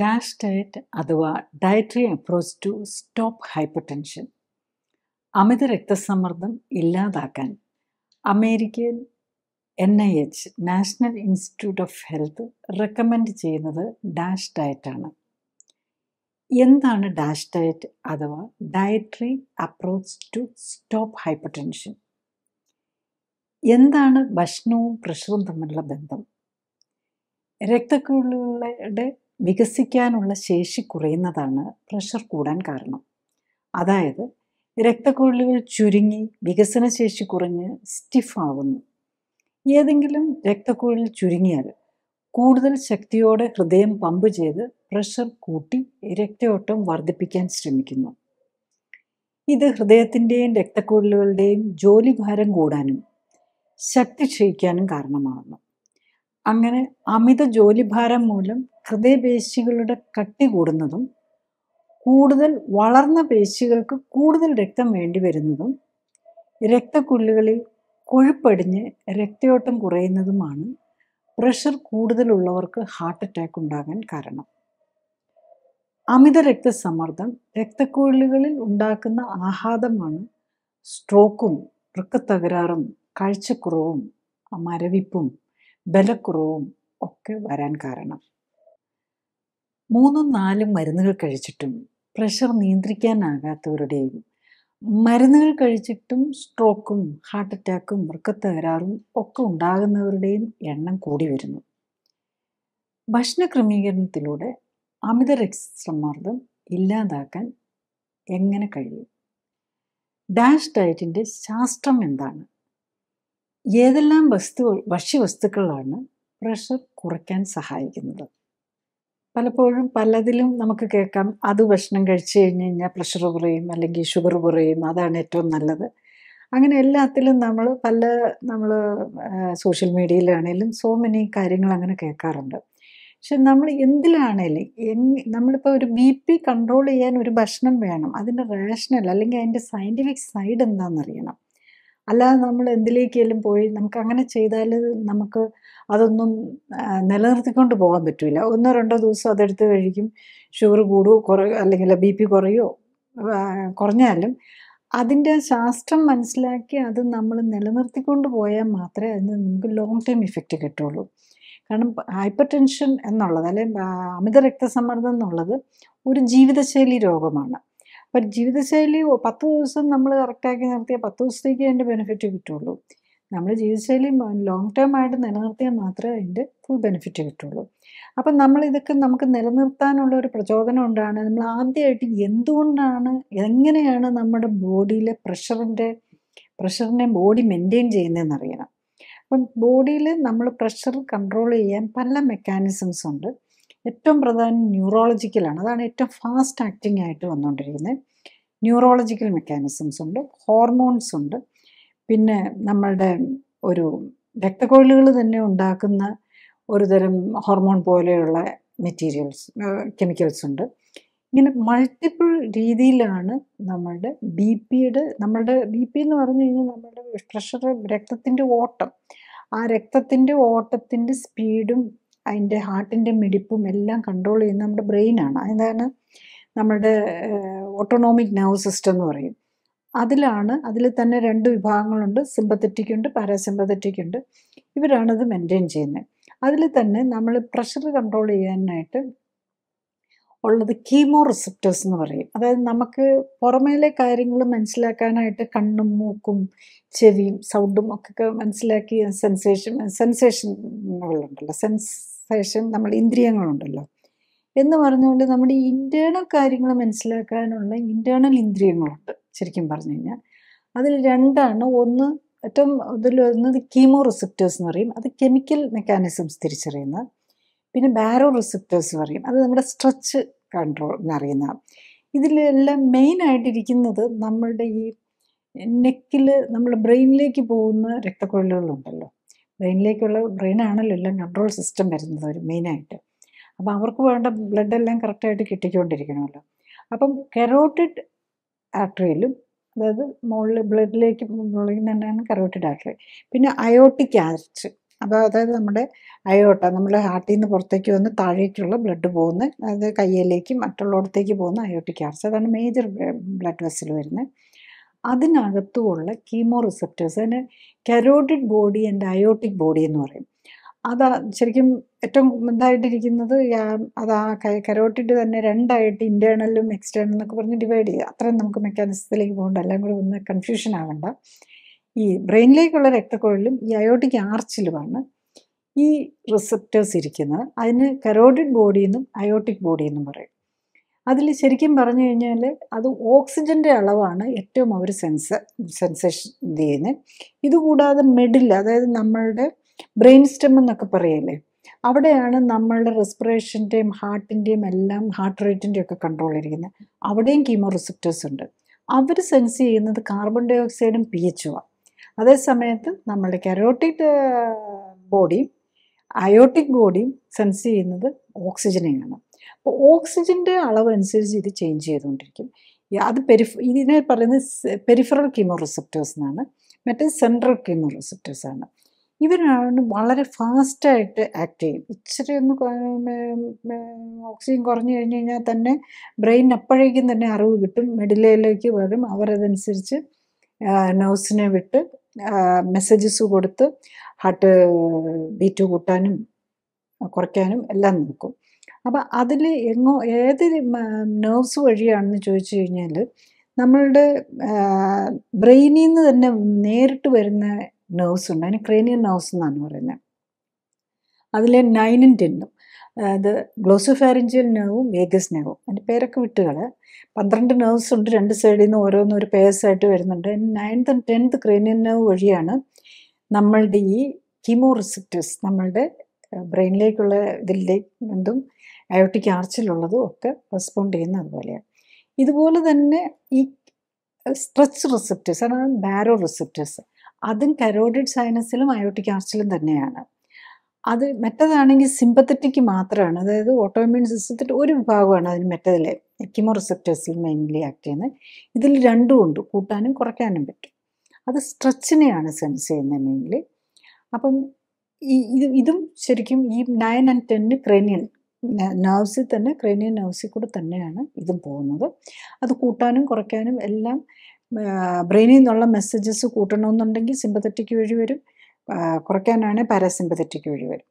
dash diet അഥവാ dietary approach to stop hypertension അമിത രക്തസമ്മർദ്ദം ഇല്ലാതാക്കാൻ American N I H national institute of health recommend ചെയ്യുന്നത് dash ഡയറ്റാണ് എന്താണ് ഡാഷ് ഡയറ്റ് അഥവാ dietary approach to stop hypertension എന്താണ് ഭക്ഷണവും പ്രഷറും തമ്മിലുള്ള ബന്ധം രക്തക്കുള്ളുകളുടെ വികസിക്കാനുള്ള ശേഷി കുറയുന്നതാണ് പ്രഷർ കൂടാൻ കാരണം അതായത് രക്തക്കുഴലുകൾ ചുരുങ്ങി വികസന ശേഷി കുറഞ്ഞ് സ്റ്റിഫ് ആവുന്നു ഏതെങ്കിലും രക്തക്കുഴൽ ചുരുങ്ങിയാൽ കൂടുതൽ ശക്തിയോടെ ഹൃദയം പമ്പ് ചെയ്ത് പ്രഷർ കൂട്ടി രക്തയോട്ടം വർദ്ധിപ്പിക്കാൻ ശ്രമിക്കുന്നു ഇത് ഹൃദയത്തിൻ്റെയും രക്തക്കുഴലുകളുടെയും ജോലിഭാരം കൂടാനും ശക്തി ക്ഷയിക്കാനും കാരണമാകുന്നു അങ്ങനെ അമിത ജോലിഭാരം മൂലം ഹൃദയപേശികളുടെ കട്ടി കൂടുന്നതും കൂടുതൽ വളർന്ന പേശികൾക്ക് കൂടുതൽ രക്തം വേണ്ടി വരുന്നതും രക്തക്കുള്ളുകളിൽ കൊഴുപ്പടിഞ്ഞ് രക്തയോട്ടം കുറയുന്നതുമാണ് പ്രഷർ കൂടുതലുള്ളവർക്ക് ഹാർട്ട് അറ്റാക്ക് ഉണ്ടാകാൻ കാരണം അമിത രക്തസമ്മർദ്ദം രക്തക്കുഴലുകളിൽ ഉണ്ടാക്കുന്ന ആഘാതമാണ് സ്ട്രോക്കും വൃക്കത്തകരാറും കാഴ്ചക്കുറവും മരവിപ്പും ബലക്കുറവും ഒക്കെ വരാൻ കാരണം മൂന്നും നാലും മരുന്നുകൾ കഴിച്ചിട്ടും പ്രഷർ നിയന്ത്രിക്കാനാകാത്തവരുടെയും മരുന്നുകൾ കഴിച്ചിട്ടും സ്ട്രോക്കും ഹാർട്ട് അറ്റാക്കും വൃക്കത്തകരാറും ഒക്കെ ഉണ്ടാകുന്നവരുടെയും എണ്ണം കൂടി വരുന്നു ഭക്ഷണ ക്രമീകരണത്തിലൂടെ അമിത രക്തസമ്മർദ്ദം ഇല്ലാതാക്കാൻ എങ്ങനെ കഴിയും ഡാഷ് ഡയറ്റിൻ്റെ ശാസ്ത്രം എന്താണ് ഏതെല്ലാം വസ്തു ഭക്ഷ്യവസ്തുക്കളാണ് പ്രഷർ കുറയ്ക്കാൻ സഹായിക്കുന്നത് പലപ്പോഴും പലതിലും നമുക്ക് കേൾക്കാം അത് ഭക്ഷണം കഴിച്ചു കഴിഞ്ഞ് കഴിഞ്ഞാൽ പ്രഷർ കുറയും അല്ലെങ്കിൽ ഷുഗർ കുറയും അതാണ് ഏറ്റവും നല്ലത് അങ്ങനെ എല്ലാത്തിലും നമ്മൾ പല നമ്മൾ സോഷ്യൽ മീഡിയയിലാണേലും സോ മെനി കാര്യങ്ങൾ അങ്ങനെ കേൾക്കാറുണ്ട് പക്ഷെ നമ്മൾ എന്തിലാണേലും എങ് നമ്മളിപ്പോൾ ഒരു ബി പി കൺട്രോൾ ചെയ്യാൻ ഒരു ഭക്ഷണം വേണം അതിൻ്റെ റേഷനൽ അല്ലെങ്കിൽ അതിൻ്റെ സയൻറ്റിഫിക് സൈഡ് എന്താണെന്നറിയണം അല്ലാതെ നമ്മൾ എന്തിലേക്കെങ്കിലും പോയി നമുക്ക് അങ്ങനെ ചെയ്താൽ നമുക്ക് അതൊന്നും നിലനിർത്തിക്കൊണ്ട് പോകാൻ പറ്റില്ല ഒന്നോ രണ്ടോ ദിവസം അതെടുത്ത് കഴിക്കും ഷുഗർ കൂടുകയോ കുറ അല്ലെങ്കിൽ ബി പി കുറയോ കുറഞ്ഞാലും അതിൻ്റെ ശാസ്ത്രം മനസ്സിലാക്കി അത് നമ്മൾ നിലനിർത്തിക്കൊണ്ട് പോയാൽ മാത്രമേ അതിന് നമുക്ക് ലോങ് ടൈം ഇഫക്റ്റ് കിട്ടുള്ളൂ കാരണം ഹൈപ്പർ ടെൻഷൻ എന്നുള്ളത് അല്ലെങ്കിൽ അമിത രക്തസമ്മർദ്ദം എന്നുള്ളത് ഒരു ജീവിതശൈലി രോഗമാണ് അപ്പം ജീവിതശൈലി പത്ത് ദിവസം നമ്മൾ കറക്റ്റാക്കി നിർത്തിയാൽ പത്ത് ദിവസത്തേക്ക് അതിൻ്റെ ബെനിഫിറ്റ് കിട്ടുള്ളൂ നമ്മൾ ജീവിതശൈലി ലോങ് ടേം ആയിട്ട് നിലനിർത്തിയാൽ മാത്രമേ അതിൻ്റെ ഫുൾ ബെനിഫിറ്റ് കിട്ടുള്ളൂ അപ്പം നമ്മൾ ഇതൊക്കെ നമുക്ക് നിലനിർത്താനുള്ള ഒരു പ്രചോദനം ഉണ്ടാണ് നമ്മൾ ആദ്യമായിട്ട് എന്തുകൊണ്ടാണ് എങ്ങനെയാണ് നമ്മുടെ ബോഡിയിലെ പ്രഷറിൻ്റെ പ്രഷറിനെ ബോഡി മെയിൻറ്റെയിൻ ചെയ്യുന്നതെന്ന് അറിയണം അപ്പം ബോഡിയിൽ നമ്മൾ പ്രഷർ കൺട്രോൾ ചെയ്യാൻ പല മെക്കാനിസംസ് ഉണ്ട് ഏറ്റവും പ്രധാനം ന്യൂറോളജിക്കലാണ് അതാണ് ഏറ്റവും ഫാസ്റ്റ് ആക്ടിംഗ് ആയിട്ട് വന്നുകൊണ്ടിരിക്കുന്നത് ന്യൂറോളജിക്കൽ മെക്കാനിസംസ് ഉണ്ട് ഹോർമോൺസ് ഉണ്ട് പിന്നെ നമ്മളുടെ ഒരു രക്തക്കൊഴലുകൾ തന്നെ ഉണ്ടാക്കുന്ന ഒരുതരം ഹോർമോൺ പോലെയുള്ള മെറ്റീരിയൽസ് കെമിക്കൽസ് ഉണ്ട് ഇങ്ങനെ മൾട്ടിപ്പിൾ രീതിയിലാണ് നമ്മളുടെ ബി പിയുടെ നമ്മളുടെ ബി പി എന്ന് പറഞ്ഞു കഴിഞ്ഞാൽ നമ്മളുടെ പ്രഷർ രക്തത്തിൻ്റെ ഓട്ടം ആ രക്തത്തിൻ്റെ ഓട്ടത്തിൻ്റെ സ്പീഡും അതിൻ്റെ ഹാർട്ടിൻ്റെ മിടിപ്പും എല്ലാം കൺട്രോൾ ചെയ്യുന്ന നമ്മുടെ ബ്രെയിനാണ് അതാണ് നമ്മുടെ ഓട്ടോണോമിക് നെർവ് സിസ്റ്റം എന്ന് പറയും അതിലാണ് അതിൽ തന്നെ രണ്ട് വിഭാഗങ്ങളുണ്ട് സിമ്പത്തറ്റിക് ഉണ്ട് പാരാസിമ്പത്തറ്റിക് ഉണ്ട് ഇവരാണത് മെയിൻറ്റെയിൻ ചെയ്യുന്നത് അതിൽ തന്നെ നമ്മൾ പ്രഷർ കൺട്രോൾ ചെയ്യാനായിട്ട് ഉള്ളത് കീമോ റിസപ്റ്റേഴ്സ് എന്ന് പറയും അതായത് നമുക്ക് പുറമേലെ കാര്യങ്ങൾ മനസ്സിലാക്കാനായിട്ട് കണ്ണും മൂക്കും ചെവിയും സൗണ്ടും ഒക്കെ മനസ്സിലാക്കി സെൻസേഷൻ സെൻസേഷനുകളുണ്ടല്ലോ സെൻസേഷൻ നമ്മൾ ഇന്ദ്രിയങ്ങളുണ്ടല്ലോ എന്ന് പറഞ്ഞുകൊണ്ട് നമ്മുടെ ഇന്റേണൽ കാര്യങ്ങൾ മനസ്സിലാക്കാനുള്ള ഇന്റേണൽ ഇന്ദ്രിയങ്ങളുണ്ട് ശരിക്കും പറഞ്ഞു കഴിഞ്ഞാൽ അതിൽ രണ്ടാണ് ഒന്ന് ഏറ്റവും ഇതിൽ വരുന്നത് കീമോ റിസെപ്റ്റേഴ്സ് എന്ന് പറയും അത് കെമിക്കൽ മെക്കാനിസംസ് തിരിച്ചറിയുന്ന പിന്നെ ബാരോ റിസെപ്റ്റേഴ്സ് പറയും അത് നമ്മുടെ സ്ട്രെച്ച് കൺട്രോൾ എന്നറിയുന്ന ഇതിലെല്ലാം ആയിട്ടിരിക്കുന്നത് നമ്മളുടെ ഈ നെക്കിൽ നമ്മൾ ബ്രെയിനിലേക്ക് പോകുന്ന രക്തക്കൊഴലുകളുണ്ടല്ലോ ബ്രെയിനിലേക്കുള്ള ബ്രെയിനാണല്ലോ എല്ലാം കൺട്രോൾ സിസ്റ്റം വരുന്നത് ഒരു മെയിനായിട്ട് അപ്പം അവർക്ക് വേണ്ട ബ്ലഡ് എല്ലാം കറക്റ്റായിട്ട് കിട്ടിക്കൊണ്ടിരിക്കണമല്ലോ അപ്പം കെറോട്ടിഡ് ആർട്ടറിയിലും അതായത് മുകളിൽ ബ്ലഡിലേക്ക് തന്നെയാണ് കറോട്ടിഡ് ആർട്ടറി പിന്നെ അയോട്ടിക് ആർച്ച് അപ്പോൾ അതായത് നമ്മുടെ അയോട്ട നമ്മുടെ ഹാർട്ടിൽ നിന്ന് പുറത്തേക്ക് വന്ന് താഴേക്കുള്ള ബ്ലഡ് പോകുന്ന അതായത് കയ്യിലേക്ക് മറ്റുള്ളിടത്തേക്ക് പോകുന്ന അയോട്ടിക് ആർച്ച് അതാണ് മേജർ ബ്ലഡ് വെസ്സിൽ വരുന്നത് അതിനകത്തുമുള്ള കീമോ റിസപ്റ്റേഴ്സ് അതിന് carotid body and aortic body എന്ന് പറയും അതാ ശരിക്കും ഏറ്റവും ഇതായിട്ടിരിക്കുന്നത് അതാ ആ കരോട്ടിഡ് തന്നെ രണ്ടായിട്ട് ഇൻറ്റേർണലും എക്സ്റ്റേണലും എന്നൊക്കെ പറഞ്ഞ് ഡിവൈഡ് ചെയ്യുക അത്രയും നമുക്ക് മെക്കാനിസത്തിലേക്ക് പോകേണ്ട എല്ലാം കൂടി ഒന്ന് കൺഫ്യൂഷൻ ആവണ്ട ഈ ബ്രെയിനിലേക്കുള്ള രക്തക്കുഴലിലും ഈ അയോട്ടിക് ആർച്ചിലുമാണ് ഈ റിസപ്റ്റേഴ്സ് ഇരിക്കുന്നത് അതിന് കരോട്ടിഡ് ബോഡി എന്നും അയോട്ടിക് ബോഡി എന്നും പറയും അതിൽ ശരിക്കും പറഞ്ഞു കഴിഞ്ഞാൽ അത് ഓക്സിജൻ്റെ അളവാണ് ഏറ്റവും അവർ സെൻസ് സെൻസേഷൻ ഇത് ചെയ്യുന്നത് ഇതുകൂടാതെ മെഡിൽ അതായത് നമ്മളുടെ ബ്രെയിൻ സ്റ്റെം എന്നൊക്കെ പറയില്ലേ അവിടെയാണ് നമ്മളുടെ റെസ്പിറേഷൻ്റെയും ഹാർട്ടിൻ്റെയും എല്ലാം ഹാർട്ട് റേറ്റിൻ്റെയും ഒക്കെ കൺട്രോൾ ഇരിക്കുന്നത് അവിടെയും കീമോ റിസപ്റ്റേഴ്സ് ഉണ്ട് അവർ സെൻസ് ചെയ്യുന്നത് കാർബൺ ഡൈ ഓക്സൈഡും പി എച്ചുമാണ് അതേ സമയത്ത് നമ്മളുടെ കരോട്ടിക് ബോഡിയും അയോട്ടിക് ബോഡിയും സെൻസ് ചെയ്യുന്നത് ഓക്സിജനെയാണ് അപ്പോൾ ഓക്സിജൻ്റെ അളവ് അനുസരിച്ച് ഇത് ചേഞ്ച് ചെയ്തുകൊണ്ടിരിക്കും അത് പെരിഫ് ഇതിനെ പറയുന്നത് പെരിഫറൽ കീമോ റിസപ്റ്റേഴ്സ് എന്നാണ് മറ്റേ സെൻട്രൽ കീമോ റിസപ്റ്റേഴ്സ് ആണ് ഇവരാണ് വളരെ ഫാസ്റ്റായിട്ട് ആക്ട് ചെയ്യും ഇച്ചിരി ഒന്ന് ഓക്സിജൻ കുറഞ്ഞു കഴിഞ്ഞ് കഴിഞ്ഞാൽ തന്നെ ബ്രെയിൻ അപ്പോഴേക്കും തന്നെ അറിവ് കിട്ടും മെഡിലയിലേക്ക് വരും അവരതനുസരിച്ച് നൗസിനെ വിട്ട് മെസ്സേജസ് കൊടുത്ത് ഹാർട്ട് ബീറ്റ് കൂട്ടാനും കുറയ്ക്കാനും എല്ലാം നോക്കും അപ്പം അതിൽ എങ്ങോ ഏത് നെർവ്സ് വഴിയാണെന്ന് ചോദിച്ചു കഴിഞ്ഞാൽ നമ്മളുടെ ബ്രെയിനിൽ നിന്ന് തന്നെ നേരിട്ട് വരുന്ന നെർവ്സ് ഉണ്ട് അതിന് ക്രേനിയൻ നെർവ്സ് എന്നാണ് പറയുന്നത് അതിലെ നൈനും ടെന്നും അത് ഗ്ലോസോഫാരിഞ്ചിയൽ നെർവും വേഗസ് നെർവും അതിൻ്റെ പേരൊക്കെ വിട്ടുകൾ പന്ത്രണ്ട് നെർവ്സ് ഉണ്ട് രണ്ട് സൈഡിൽ നിന്ന് ഓരോന്നും ഒരു പേഴ്സായിട്ട് വരുന്നുണ്ട് ninth and tenth cranial nerve വഴിയാണ് നമ്മളുടെ ഈ കീമോ റിസെപ്റ്റേഴ്സ് നമ്മളുടെ ബ്രെയിനിലേക്കുള്ള ഇതിൻ്റെ എന്തും അയോട്ടിക് ആർച്ചിലുള്ളതും ഒക്കെ റെസ്പോണ്ട് ചെയ്യുന്ന അതുപോലെയാണ് ഇതുപോലെ തന്നെ ഈ സ്ട്രെച്ച് റിസെപ്റ്റേഴ്സ് അതാണ് ബാരോ റിസെപ്റ്റേഴ്സ് അതും കരോഡിഡ് സൈനസിലും അയോട്ടിക് ആർച്ചിലും തന്നെയാണ് അത് മറ്റേതാണെങ്കിൽ സിമ്പത്തറ്റിക്ക് മാത്രമാണ് അതായത് ഓട്ടോമിൻ സിസ്റ്റത്തിൻ്റെ ഒരു വിഭാഗമാണ് അതിന് മറ്റേതിലെ എക്കിമോ മെയിൻലി ആക്ട് ചെയ്യുന്നത് ഇതിൽ രണ്ടും ഉണ്ട് കൂട്ടാനും കുറയ്ക്കാനും പറ്റും അത് സ്ട്രെച്ചിനെയാണ് സെൻസ് ചെയ്യുന്നത് മെയിൻലി അപ്പം ഈ ഇത് ഇതും ശരിക്കും ഈ നയൻ ആൻഡ് ടെന്ന് ക്രേനിയൻ നർവ്സിൽ തന്നെ ക്രേനിയൻ നർവ്സിൽ കൂടെ തന്നെയാണ് ഇതും പോകുന്നത് അത് കൂട്ടാനും കുറയ്ക്കാനും എല്ലാം ബ്രെയിനിൽ നിന്നുള്ള മെസ്സേജസ് കൂട്ടണമെന്നുണ്ടെങ്കിൽ സിമ്പത്തറ്റിക് വഴി വരും കുറയ്ക്കാനാണെങ്കിൽ പാരാസിമ്പത്തറ്റിക് വഴി വരും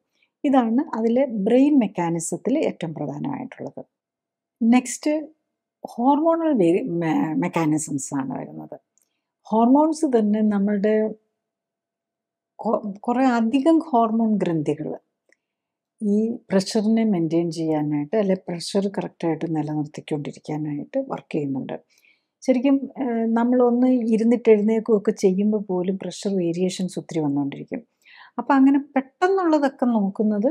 ഇതാണ് അതിലെ ബ്രെയിൻ മെക്കാനിസത്തിൽ ഏറ്റവും പ്രധാനമായിട്ടുള്ളത് നെക്സ്റ്റ് ഹോർമോണൽ മെക്കാനിസംസ് ആണ് വരുന്നത് ഹോർമോൺസ് തന്നെ നമ്മളുടെ കുറേ അധികം ഹോർമോൺ ഗ്രന്ഥികൾ ഈ പ്രഷറിനെ മെയിൻറ്റെയിൻ ചെയ്യാനായിട്ട് അല്ലെ പ്രഷർ കറക്റ്റായിട്ട് നിലനിർത്തിക്കൊണ്ടിരിക്കാനായിട്ട് വർക്ക് ചെയ്യുന്നുണ്ട് ശരിക്കും നമ്മളൊന്ന് ഇരുന്നിട്ട് ഒക്കെ ചെയ്യുമ്പോൾ പോലും പ്രഷർ വേരിയേഷൻസ് ഒത്തിരി വന്നുകൊണ്ടിരിക്കും അപ്പം അങ്ങനെ പെട്ടെന്നുള്ളതൊക്കെ നോക്കുന്നത്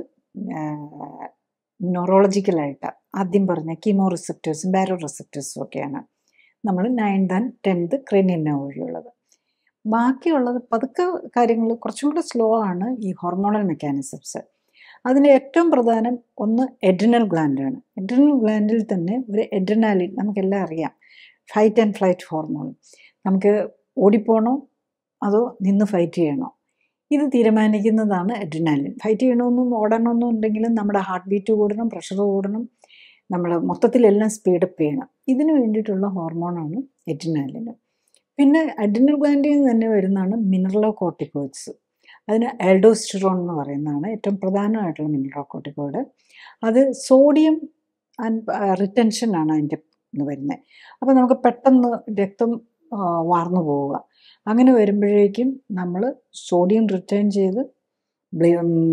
ന്യൂറോളജിക്കലായിട്ട് ആദ്യം പറഞ്ഞ കീമോ റിസെപ്റ്റേഴ്സും ബാരോ റിസെപ്റ്റേഴ്സും ഒക്കെയാണ് നമ്മൾ നയൻത് ആൻഡ് ടെൻത്ത് ക്രേനിയൻ വഴിയുള്ളത് ബാക്കിയുള്ളത് പതുക്കെ കാര്യങ്ങൾ കുറച്ചും കൂടെ സ്ലോ ആണ് ഈ ഹോർമോണൽ മെക്കാനിസംസ് അതിൽ ഏറ്റവും പ്രധാനം ഒന്ന് എഡ്രിനൽ ഗ്ലാൻഡാണ് എഡ്രിനൽ ഗ്ലാൻഡിൽ തന്നെ ഒരു എഡ്രിനാലിൻ നമുക്കെല്ലാം അറിയാം ഫൈറ്റ് ആൻഡ് ഫ്ലൈറ്റ് ഹോർമോൺ നമുക്ക് ഓടിപ്പോണോ അതോ നിന്ന് ഫൈറ്റ് ചെയ്യണോ ഇത് തീരുമാനിക്കുന്നതാണ് അഡ്രിനാലിൻ ഫൈറ്റ് ചെയ്യണമെന്നും ഓടണമെന്നും ഉണ്ടെങ്കിലും നമ്മുടെ ഹാർട്ട് ബീറ്റ് കൂടണം പ്രഷർ കൂടണം നമ്മൾ മൊത്തത്തിലെല്ലാം സ്പീഡപ്പ് ചെയ്യണം ഇതിന് വേണ്ടിയിട്ടുള്ള ഹോർമോണാണ് എഡ്രിനാലിൻ പിന്നെ അഡ്രിനൽ ഗ്ലാൻഡിൽ നിന്ന് തന്നെ വരുന്നതാണ് മിനറലോ കോർട്ടിക്കോയിഡ്സ് അതിന് ആൽഡോസ്റ്റിറോൺ എന്ന് പറയുന്നതാണ് ഏറ്റവും പ്രധാനമായിട്ടുള്ള മിനറൽ കോർട്ടിക്കോയിഡ് അത് സോഡിയം uh, ആണ് അതിൻ്റെ എന്ന് വരുന്നത് അപ്പം നമുക്ക് പെട്ടെന്ന് രക്തം വാർന്നു പോവുക അങ്ങനെ വരുമ്പോഴേക്കും നമ്മൾ സോഡിയം റിട്ടേൺ ചെയ്ത്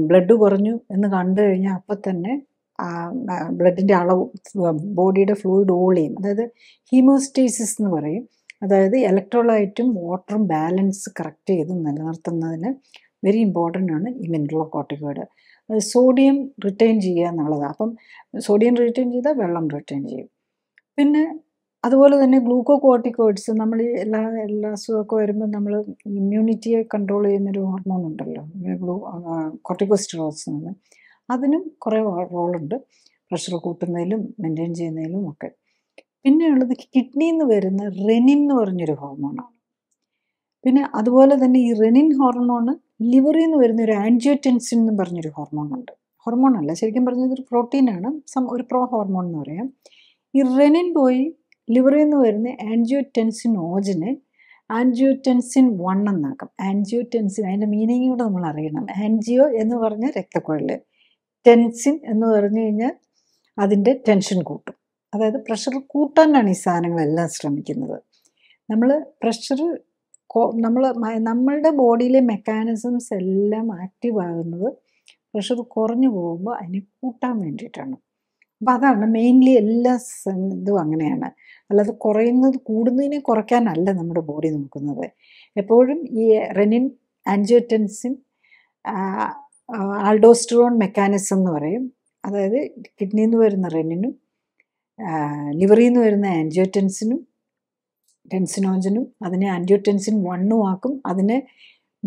ബ്ലഡ് കുറഞ്ഞു എന്ന് കണ്ടു കഴിഞ്ഞാൽ അപ്പം തന്നെ ബ്ലഡിൻ്റെ അളവ് ബോഡിയുടെ ഫ്ലൂയിഡ് ഓളിയും അതായത് ഹീമോസ്റ്റേസിസ് എന്ന് പറയും അതായത് ഇലക്ട്രോലൈറ്റും വാട്ടറും ബാലൻസ് കറക്റ്റ് ചെയ്ത് നിലനിർത്തുന്നതിന് വെരി ഇമ്പോർട്ടൻ്റ് ആണ് ഈ മിനറലോ സോഡിയം റിട്ടേൺ ചെയ്യുക എന്നുള്ളത് അപ്പം സോഡിയം റിട്ടേൺ ചെയ്താൽ വെള്ളം റിട്ടേൺ ചെയ്യും പിന്നെ അതുപോലെ തന്നെ ഗ്ലൂക്കോ കോർട്ടിക്കോയിഡ്സ് നമ്മൾ എല്ലാ എല്ലാ അസുഖമൊക്കെ വരുമ്പോൾ നമ്മൾ ഇമ്മ്യൂണിറ്റിയെ കൺട്രോൾ ചെയ്യുന്നൊരു ഹോർമോൺ ഉണ്ടല്ലോ ഗ്ലൂ കോർട്ടിക്കോസ്റ്ററോൾസ് എന്ന് അതിനും കുറേ റോളുണ്ട് പ്രഷർ കൂട്ടുന്നതിലും മെയിൻറ്റെയിൻ ചെയ്യുന്നതിലും ഒക്കെ പിന്നെയുള്ളത് കിഡ്നിന്ന് വരുന്ന റെനിൻ എന്ന് പറഞ്ഞൊരു ഹോർമോണാണ് പിന്നെ അതുപോലെ തന്നെ ഈ റെനിൻ ഹോർമോണ് ലിവറിൽ നിന്ന് വരുന്ന ഒരു ആൻജിയോടെൻസിൻ എന്ന് പറഞ്ഞൊരു ഹോർമോൺ ഉണ്ട് ഹോർമോൺ അല്ല ശരിക്കും പറഞ്ഞത് ഒരു പ്രോട്ടീനാണ് സം ഒരു പ്രോ ഹോർമോൺ എന്ന് പറയാം ഈ റെനിൻ പോയി ലിവറിൽ നിന്ന് വരുന്ന ആൻജിയോടെൻസിൻ ഓജിനെ ആൻജിയോടെൻസിൻ വൺ എന്നാക്കാം ആൻജിയോടെൻസിൻ അതിൻ്റെ മീനിങ് കൂടെ നമ്മൾ അറിയണം ആൻജിയോ എന്ന് പറഞ്ഞ രക്തക്കുഴൽ ടെൻസിൻ എന്ന് പറഞ്ഞു കഴിഞ്ഞാൽ അതിൻ്റെ ടെൻഷൻ കൂട്ടും അതായത് പ്രഷർ കൂട്ടാനാണ് ഈ സാധനങ്ങളെല്ലാം ശ്രമിക്കുന്നത് നമ്മൾ പ്രഷർ നമ്മൾ നമ്മളുടെ ബോഡിയിലെ മെക്കാനിസംസ് എല്ലാം ആക്റ്റീവ് ആകുന്നത് പ്രഷർ കുറഞ്ഞു പോകുമ്പോൾ അതിനെ കൂട്ടാൻ വേണ്ടിയിട്ടാണ് അപ്പം അതാണ് മെയിൻലി എല്ലാ ഇതും അങ്ങനെയാണ് അല്ലാതെ കുറയുന്നത് കൂടുന്നതിനെ കുറയ്ക്കാനല്ല നമ്മുടെ ബോഡി നോക്കുന്നത് എപ്പോഴും ഈ റെനിൻ ആൻജിയോറ്റൻസിൻ ആൾഡോസ്ട്രോൺ മെക്കാനിസം എന്ന് പറയും അതായത് കിഡ്നിയിൽ നിന്ന് വരുന്ന റെനിനും ലിവറിൽ നിന്ന് വരുന്ന ആൻജിയോറ്റൻസിനും ടെൻസിനോജനും അതിനെ ആൻജിയോറ്റൻസിൻ വണ്ണും ആക്കും അതിനെ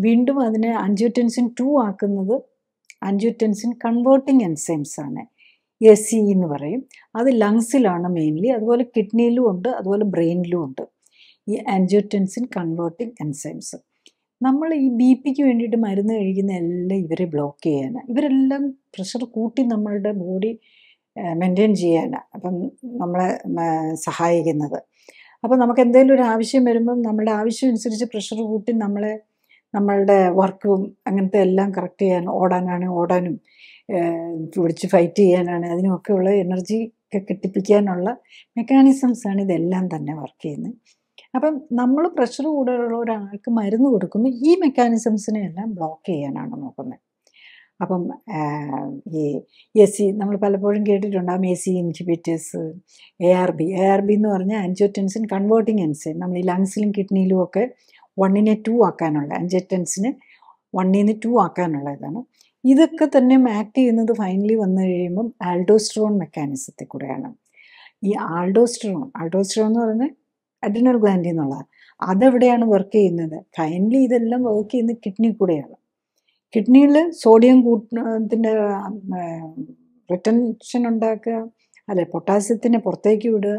വീണ്ടും അതിനെ ആൻജിയോറ്റൻസിൻ ടു ആക്കുന്നത് ആൻജിയോറ്റൻസിൻ കൺവേർട്ടിങ് എൻസൈംസ് ആണ് എസ് ഇ എന്ന് പറയും അത് ലങ്സിലാണ് മെയിൻലി അതുപോലെ കിഡ്നിയിലും ഉണ്ട് അതുപോലെ ബ്രെയിനിലും ഉണ്ട് ഈ ആൻജിയോടെൻസിൻ കൺവേർട്ടിങ് എൻസൈംസ് നമ്മൾ ഈ ബി പിക്ക് വേണ്ടിയിട്ട് മരുന്ന് കഴിക്കുന്ന എല്ലാം ഇവരെ ബ്ലോക്ക് ചെയ്യാനാണ് ഇവരെല്ലാം പ്രഷർ കൂട്ടി നമ്മളുടെ ബോഡി മെയിൻറ്റെയിൻ ചെയ്യാനാണ് അപ്പം നമ്മളെ സഹായിക്കുന്നത് അപ്പോൾ നമുക്ക് എന്തെങ്കിലും ഒരു ആവശ്യം വരുമ്പം നമ്മുടെ ആവശ്യം അനുസരിച്ച് പ്രഷർ കൂട്ടി നമ്മളെ നമ്മളുടെ വർക്കും അങ്ങനത്തെ എല്ലാം കറക്റ്റ് ചെയ്യാൻ ഓടാനാണ് ഓടാനും പിടിച്ച് ഫൈറ്റ് ചെയ്യാനാണ് അതിനുമൊക്കെ ഉള്ള എനർജി ഒക്കെ കെട്ടിപ്പിക്കാനുള്ള മെക്കാനിസംസ് ആണ് ഇതെല്ലാം തന്നെ വർക്ക് ചെയ്യുന്നത് അപ്പം നമ്മൾ പ്രഷർ കൂടുതലുള്ള ഒരാൾക്ക് മരുന്ന് കൊടുക്കുമ്പോൾ ഈ മെക്കാനിസംസിനെ എല്ലാം ബ്ലോക്ക് ചെയ്യാനാണ് നോക്കുന്നത് അപ്പം ഈ എ സി നമ്മൾ പലപ്പോഴും കേട്ടിട്ടുണ്ടാകും A C inhibitors A R B A R B എന്ന് പറഞ്ഞാൽ അഞ്ചോറ്റൻസിൻ കൺവേർട്ടിങ് എൻസൈം നമ്മൾ ഈ ലങ്സിലും കിഡ്നിയിലും ഒക്കെ വണ്ണിനെ ടു ആക്കാനുള്ള അഞ്ചോറ്റൻസിന് വണ്ണിൽ നിന്ന് ടു ആക്കാനുള്ള ഇതാണ് ഇതൊക്കെ തന്നെ ആക്ട് ചെയ്യുന്നത് ഫൈനലി വന്നു കഴിയുമ്പം ആൾഡോസ്ട്രോൺ മെക്കാനിസത്തെ കൂടെയാണ് ഈ ആൾഡോസ്ട്രോൺ ആൾഡോസ്ട്രോൺ എന്ന് പറയുന്നത് അഡ്രിനൽ ഗ്ലാൻഡി എന്നുള്ളതാണ് അതെവിടെയാണ് വർക്ക് ചെയ്യുന്നത് ഫൈനലി ഇതെല്ലാം വർക്ക് ചെയ്യുന്നത് കിഡ്നി കൂടെയാണ് കിഡ്നിയിൽ സോഡിയം കൂട്ടത്തിൻ്റെ റിട്ടൻഷൻ ഉണ്ടാക്കുക അല്ലെ പൊട്ടാസ്യത്തിനെ പുറത്തേക്ക് വിടുക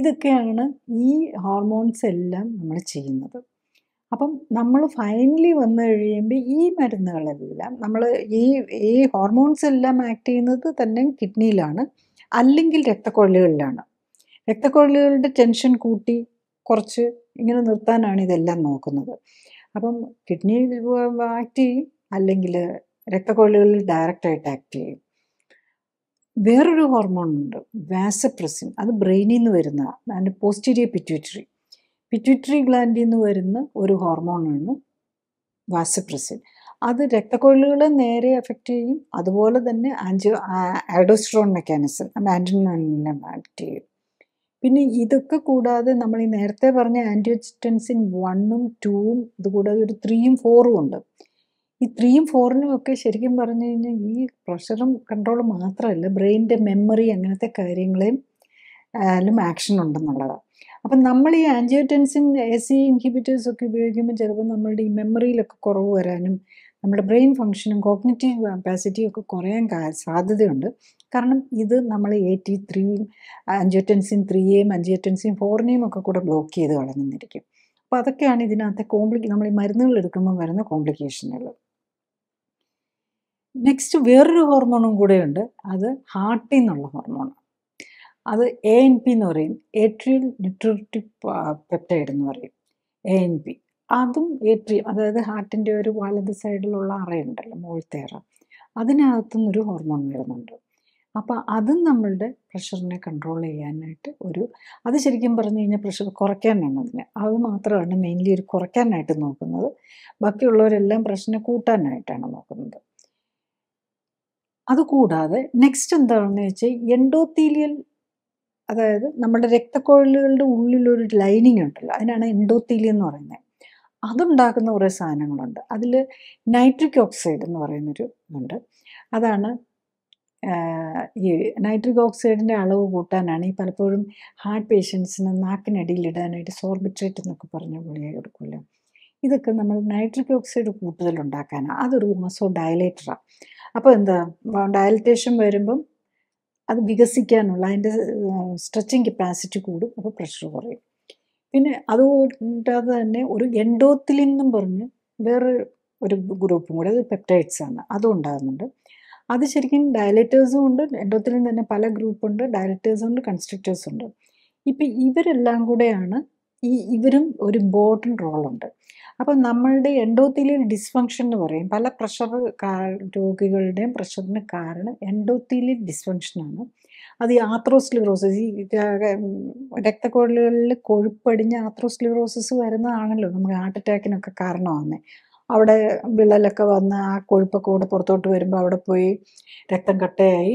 ഇതൊക്കെയാണ് ഈ ഹോർമോൺസ് എല്ലാം നമ്മൾ ചെയ്യുന്നത് അപ്പം നമ്മൾ ഫൈനലി വന്നു കഴിയുമ്പോൾ ഈ മരുന്നുകളെല്ലാം നമ്മൾ ഈ ഈ ഹോർമോൺസ് എല്ലാം ആക്ട് ചെയ്യുന്നത് തന്നെ കിഡ്നിയിലാണ് അല്ലെങ്കിൽ രക്തക്കൊള്ളികളിലാണ് രക്തക്കൊള്ളികളുടെ ടെൻഷൻ കൂട്ടി കുറച്ച് ഇങ്ങനെ നിർത്താനാണ് ഇതെല്ലാം നോക്കുന്നത് അപ്പം കിഡ്നി ആക്ട് ചെയ്യും അല്ലെങ്കിൽ രക്തക്കൊള്ളികളിൽ ഡയറക്റ്റായിട്ട് ആക്ട് ചെയ്യും വേറൊരു ഹോർമോൺ ഉണ്ട് വാസപ്രസിൻ അത് ബ്രെയിനിൽ നിന്ന് വരുന്ന അതിൻ്റെ പോസ്റ്റീരിയ പിറ്റ്യൂട്ടറി പിറ്റുറ്ററി ഗ്ലാൻഡിൽ നിന്ന് വരുന്ന ഒരു ഹോർമോണാണ് വാസപ്രസിൻ അത് രക്തക്കൊഴലുകളെ നേരെ എഫക്റ്റ് ചെയ്യും അതുപോലെ തന്നെ ആൻജിയോ ആഡോസ്ട്രോൺ മെക്കാനിസം ആൻറ്റിനോണിനെ ആക്ട് ചെയ്യും പിന്നെ ഇതൊക്കെ കൂടാതെ നമ്മൾ ഈ നേരത്തെ പറഞ്ഞ ആൻറ്റിയോജിറ്റൻസിൻ വണ്ണും ടൂവും ഇതുകൂടാതെ ഒരു ത്രീയും ഫോറും ഉണ്ട് ഈ ത്രീയും ഫോറിനും ഒക്കെ ശരിക്കും പറഞ്ഞു കഴിഞ്ഞാൽ ഈ പ്രഷറും കൺട്രോൾ മാത്രമല്ല ബ്രെയിനിൻ്റെ മെമ്മറി അങ്ങനത്തെ കാര്യങ്ങളെയും ആക്ഷൻ ഉണ്ടെന്നുള്ളതാണ് അപ്പം നമ്മൾ ഈ ആൻജിയോടെൻസിൻ എ സി ഇൻഹിബിറ്റേഴ്സ് ഒക്കെ ഉപയോഗിക്കുമ്പോൾ ചിലപ്പോൾ നമ്മളുടെ ഈ മെമ്മറിയിലൊക്കെ കുറവ് വരാനും നമ്മുടെ ബ്രെയിൻ ഫങ്ഷനും കോഗ്നറ്റീവ് കപ്പാസിറ്റിയും ഒക്കെ കുറയാൻ സാധ്യതയുണ്ട് കാരണം ഇത് നമ്മൾ എ ടി ത്രീയും അഞ്ചോറ്റൻസിൻ ത്രീയേയും അഞ്ചോറ്റൻസിൻ ഫോറിനെയും ഒക്കെ കൂടെ ബ്ലോക്ക് ചെയ്ത് കളഞ്ഞിരിക്കും അപ്പോൾ അതൊക്കെയാണ് ഇതിനകത്തെ കോംപ്ലിക്ക നമ്മൾ ഈ മരുന്നുകൾ എടുക്കുമ്പോൾ വരുന്ന കോംപ്ലിക്കേഷനുകൾ നെക്സ്റ്റ് വേറൊരു ഹോർമോണും കൂടെയുണ്ട് അത് ഹാർട്ടിൽ നിന്നുള്ള ഹോർമോണാണ് അത് എ എൻ പി എന്ന് പറയും ഏട്രിയൽ ന്യൂട്രോട്ടിക് പെപ്റ്റൈഡ് എന്ന് പറയും എ എൻ പി അതും ഏട്രി അതായത് ഹാർട്ടിൻ്റെ ഒരു വലത് സൈഡിലുള്ള അറയുണ്ടല്ലോ മുകളിലത്തെ അറ അതിനകത്തുനിന്ന് ഒരു ഹോർമോൺ വരുന്നുണ്ട് അപ്പോൾ അതും നമ്മളുടെ പ്രഷറിനെ കൺട്രോൾ ചെയ്യാനായിട്ട് ഒരു അത് ശരിക്കും പറഞ്ഞു കഴിഞ്ഞാൽ പ്രഷർ കുറയ്ക്കാനാണ് അതിന് അത് മാത്രമാണ് മെയിൻലി ഒരു കുറയ്ക്കാനായിട്ട് നോക്കുന്നത് ബാക്കിയുള്ളവരെല്ലാം പ്രഷറിനെ കൂട്ടാനായിട്ടാണ് നോക്കുന്നത് അതുകൂടാതെ നെക്സ്റ്റ് എന്താണെന്ന് വെച്ചാൽ എൻഡോത്തീലിയൽ അതായത് നമ്മുടെ രക്തക്കുഴലുകളുടെ ഉള്ളിലൊരു ലൈനിങ് ഉണ്ടല്ലോ അതിനാണ് എൻഡോത്തീലി എന്ന് പറയുന്നത് അതുണ്ടാക്കുന്ന കുറേ സാധനങ്ങളുണ്ട് അതിൽ നൈട്രിക് ഓക്സൈഡ് എന്ന് പറയുന്നൊരു ഇതുണ്ട് അതാണ് ഈ നൈട്രിക് ഓക്സൈഡിൻ്റെ അളവ് കൂട്ടാനാണ് ഈ പലപ്പോഴും ഹാർട്ട് പേഷ്യൻസിന് നാക്കിനടിയിലിടാനായിട്ട് സോർബിട്രേറ്റ് എന്നൊക്കെ പറഞ്ഞ ഗുളിക കൊടുക്കുമല്ലോ ഇതൊക്കെ നമ്മൾ നൈട്രിക് ഓക്സൈഡ് കൂടുതൽ ഉണ്ടാക്കാനാണ് അതൊരു മസോ ഡയലേറ്ററാണ് അപ്പോൾ എന്താ ഡയലറ്റേഷൻ വരുമ്പം അത് വികസിക്കാനുള്ള അതിൻ്റെ സ്ട്രെച്ചിങ് കപ്പാസിറ്റി കൂടും അപ്പോൾ പ്രഷർ കുറയും പിന്നെ അതുകൂടാതെ തന്നെ ഒരു എൻഡോത്തിലിൻ എന്നും പറഞ്ഞ് വേറെ ഒരു ഗ്രൂപ്പും കൂടെ അത് പെപ്റ്റൈഡ്സ് ആണ് അതും ഉണ്ടാകുന്നുണ്ട് അത് ശരിക്കും ഡയലറ്റേഴ്സും ഉണ്ട് എൻഡോത്തിലിൻ തന്നെ പല ഗ്രൂപ്പുണ്ട് ഡയലറ്റേഴ്സും ഉണ്ട് കൺസ്ട്രക്റ്റേഴ്സും ഉണ്ട് ഇപ്പം ഇവരെല്ലാം കൂടെയാണ് ഈ ഇവരും ഒരു ഇമ്പോർട്ടൻറ്റ് റോളുണ്ട് അപ്പം നമ്മളുടെ എൻഡോത്തിലിയൽ ഡിസ്ഫങ്ഷൻ എന്ന് പറയും പല പ്രഷർ രോഗികളുടെയും പ്രഷറിന് കാരണം എൻഡോത്തിലിയൽ ഡിസ്ഫങ്ഷനാണ് അത് ഈ ആത്രോസ്ലിറോസിസ് ഈ രക്തക്കോളുകളിൽ കൊഴുപ്പടിഞ്ഞ് ആത്രോസ്ലിറോസിസ് വരുന്നതാണല്ലോ നമുക്ക് ഹാർട്ട് അറ്റാക്കിനൊക്കെ കാരണമാകുന്നത് അവിടെ വിള്ളലൊക്കെ വന്ന് ആ കൊഴുപ്പൊക്കെ കൂടെ പുറത്തോട്ട് വരുമ്പോൾ അവിടെ പോയി രക്തം കട്ടയായി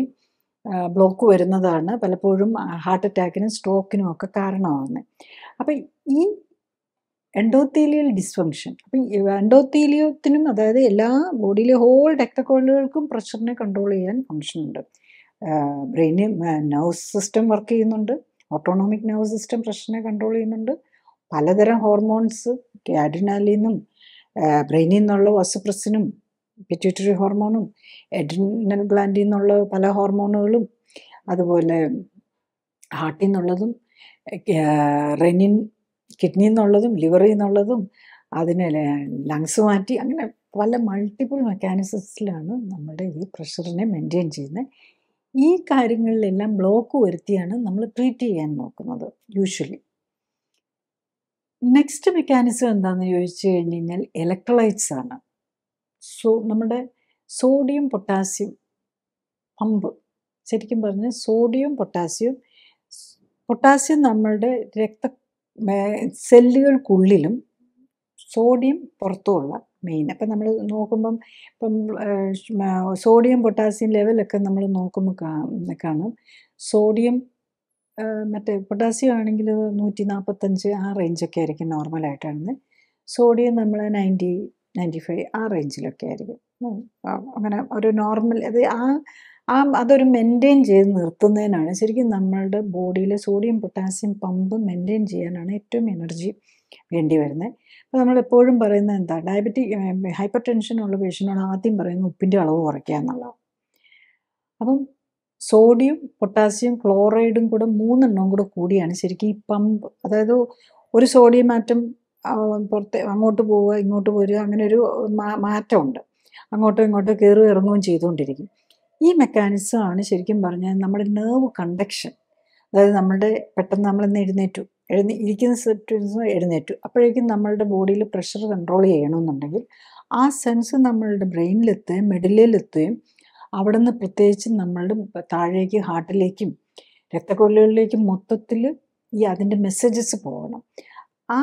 ബ്ലോക്ക് വരുന്നതാണ് പലപ്പോഴും ഹാർട്ട് അറ്റാക്കിനും സ്ട്രോക്കിനും ഒക്കെ കാരണമാകുന്നത് അപ്പം ഈ എൻഡോത്തീലിയൽ ഡിസ്ഫങ്ഷൻ അപ്പം എൻഡോത്തീലിയത്തിനും അതായത് എല്ലാ ബോഡിയിലെ ഹോൾ രക്തക്കോളുകൾക്കും പ്രഷറിനെ കൺട്രോൾ ചെയ്യാൻ ഫങ്ഷൻ ഉണ്ട് ബ്രെയിന് നർവ് സിസ്റ്റം വർക്ക് ചെയ്യുന്നുണ്ട് ഓട്ടോണോമിക് നർവ് സിസ്റ്റം പ്രഷറിനെ കൺട്രോൾ ചെയ്യുന്നുണ്ട് പലതരം ഹോർമോൺസ് ക്യാഡിനാലിന്നും ബ്രെയിനിൽ നിന്നുള്ള വസുപ്രസിനും പിറ്റ്യൂട്ടറി ഹോർമോണും എഡ്രിനൽ ഗ്ലാൻഡിൽ നിന്നുള്ള പല ഹോർമോണുകളും അതുപോലെ ഹാർട്ടിൽ നിന്നുള്ളതും റെനിൻ കിഡ്നിയിൽ നിന്നുള്ളതും ലിവറിൽ നിന്നുള്ളതും അതിനെ ലങ്സ് മാറ്റി അങ്ങനെ പല മൾട്ടിപ്പിൾ മെക്കാനിസത്തിലാണ് നമ്മുടെ ഈ പ്രഷറിനെ മെയിൻറ്റെയിൻ ചെയ്യുന്നത് ഈ കാര്യങ്ങളിലെല്ലാം ബ്ലോക്ക് വരുത്തിയാണ് നമ്മൾ ട്രീറ്റ് ചെയ്യാൻ നോക്കുന്നത് യൂഷ്വലി നെക്സ്റ്റ് മെക്കാനിസം എന്താണെന്ന് ചോദിച്ചു കഴിഞ്ഞ് കഴിഞ്ഞാൽ ഇലക്ട്രോലൈറ്റ്സ് ആണ് സോ നമ്മുടെ സോഡിയം പൊട്ടാസ്യം പമ്പ് ശരിക്കും പറഞ്ഞ് സോഡിയം പൊട്ടാസ്യം പൊട്ടാസ്യം നമ്മളുടെ രക്ത സെല്ലുകൾക്കുള്ളിലും സോഡിയം പുറത്തുമുള്ള മെയിൻ അപ്പം നമ്മൾ നോക്കുമ്പം ഇപ്പം സോഡിയം പൊട്ടാസ്യം ലെവലൊക്കെ നമ്മൾ നോക്കുമ്പോൾ കാ കാണും സോഡിയം മറ്റേ പൊട്ടാസ്യം ആണെങ്കിൽ നൂറ്റി നാൽപ്പത്തഞ്ച് ആ റേഞ്ചൊക്കെ ആയിരിക്കും നോർമലായിട്ടാണ് സോഡിയം നമ്മൾ നയൻറ്റി നയൻറ്റി ഫൈവ് ആ റേഞ്ചിലൊക്കെ ആയിരിക്കും അങ്ങനെ ഒരു നോർമൽ അത് ആ ആ അതൊരു മെയിൻറ്റെയിൻ ചെയ്ത് നിർത്തുന്നതിനാണ് ശരിക്കും നമ്മളുടെ ബോഡിയിലെ സോഡിയം പൊട്ടാസ്യം പമ്പ് മെയിൻറ്റെയിൻ ചെയ്യാനാണ് ഏറ്റവും എനർജി വേണ്ടി വരുന്നത് അപ്പോൾ നമ്മളെപ്പോഴും പറയുന്നത് എന്താ ഡയബറ്റിക് ഹൈപ്പർ ടെൻഷൻ ഉള്ള പേഷ്യൻ്റാണ് ആദ്യം പറയുന്നത് ഉപ്പിൻ്റെ അളവ് കുറയ്ക്കുക എന്നുള്ളത് അപ്പം സോഡിയം പൊട്ടാസ്യം ക്ലോറൈഡും കൂടെ മൂന്നെണ്ണവും കൂടെ കൂടിയാണ് ശരിക്കും ഈ പമ്പ് അതായത് ഒരു സോഡിയം ആറ്റം പുറത്ത് അങ്ങോട്ട് പോവുക ഇങ്ങോട്ട് പോരുക അങ്ങനെ ഒരു മാറ്റമുണ്ട് അങ്ങോട്ടും ഇങ്ങോട്ടും കയറും ഇറങ്ങുകയും ചെയ്തുകൊണ്ടിരിക്കും ഈ മെക്കാനിസമാണ് ശരിക്കും പറഞ്ഞാൽ നമ്മുടെ നേർവ് കണ്ടക്ഷൻ അതായത് നമ്മളുടെ പെട്ടെന്ന് നമ്മളിന്ന് എഴുന്നേറ്റു എഴുന്ന ഇരിക്കുന്ന സിറ്റുവേഷൻസ് എഴുന്നേറ്റു അപ്പോഴേക്കും നമ്മളുടെ ബോഡിയിൽ പ്രഷർ കൺട്രോൾ ചെയ്യണമെന്നുണ്ടെങ്കിൽ ആ സെൻസ് നമ്മളുടെ ബ്രെയിനിലെത്തുകയും മെഡിലെത്തുകയും അവിടെ നിന്ന് പ്രത്യേകിച്ച് നമ്മളുടെ താഴേക്ക് ഹാർട്ടിലേക്കും രക്തക്കൊല്ലുകളിലേക്കും മൊത്തത്തിൽ ഈ അതിൻ്റെ മെസ്സേജസ് പോകണം ആ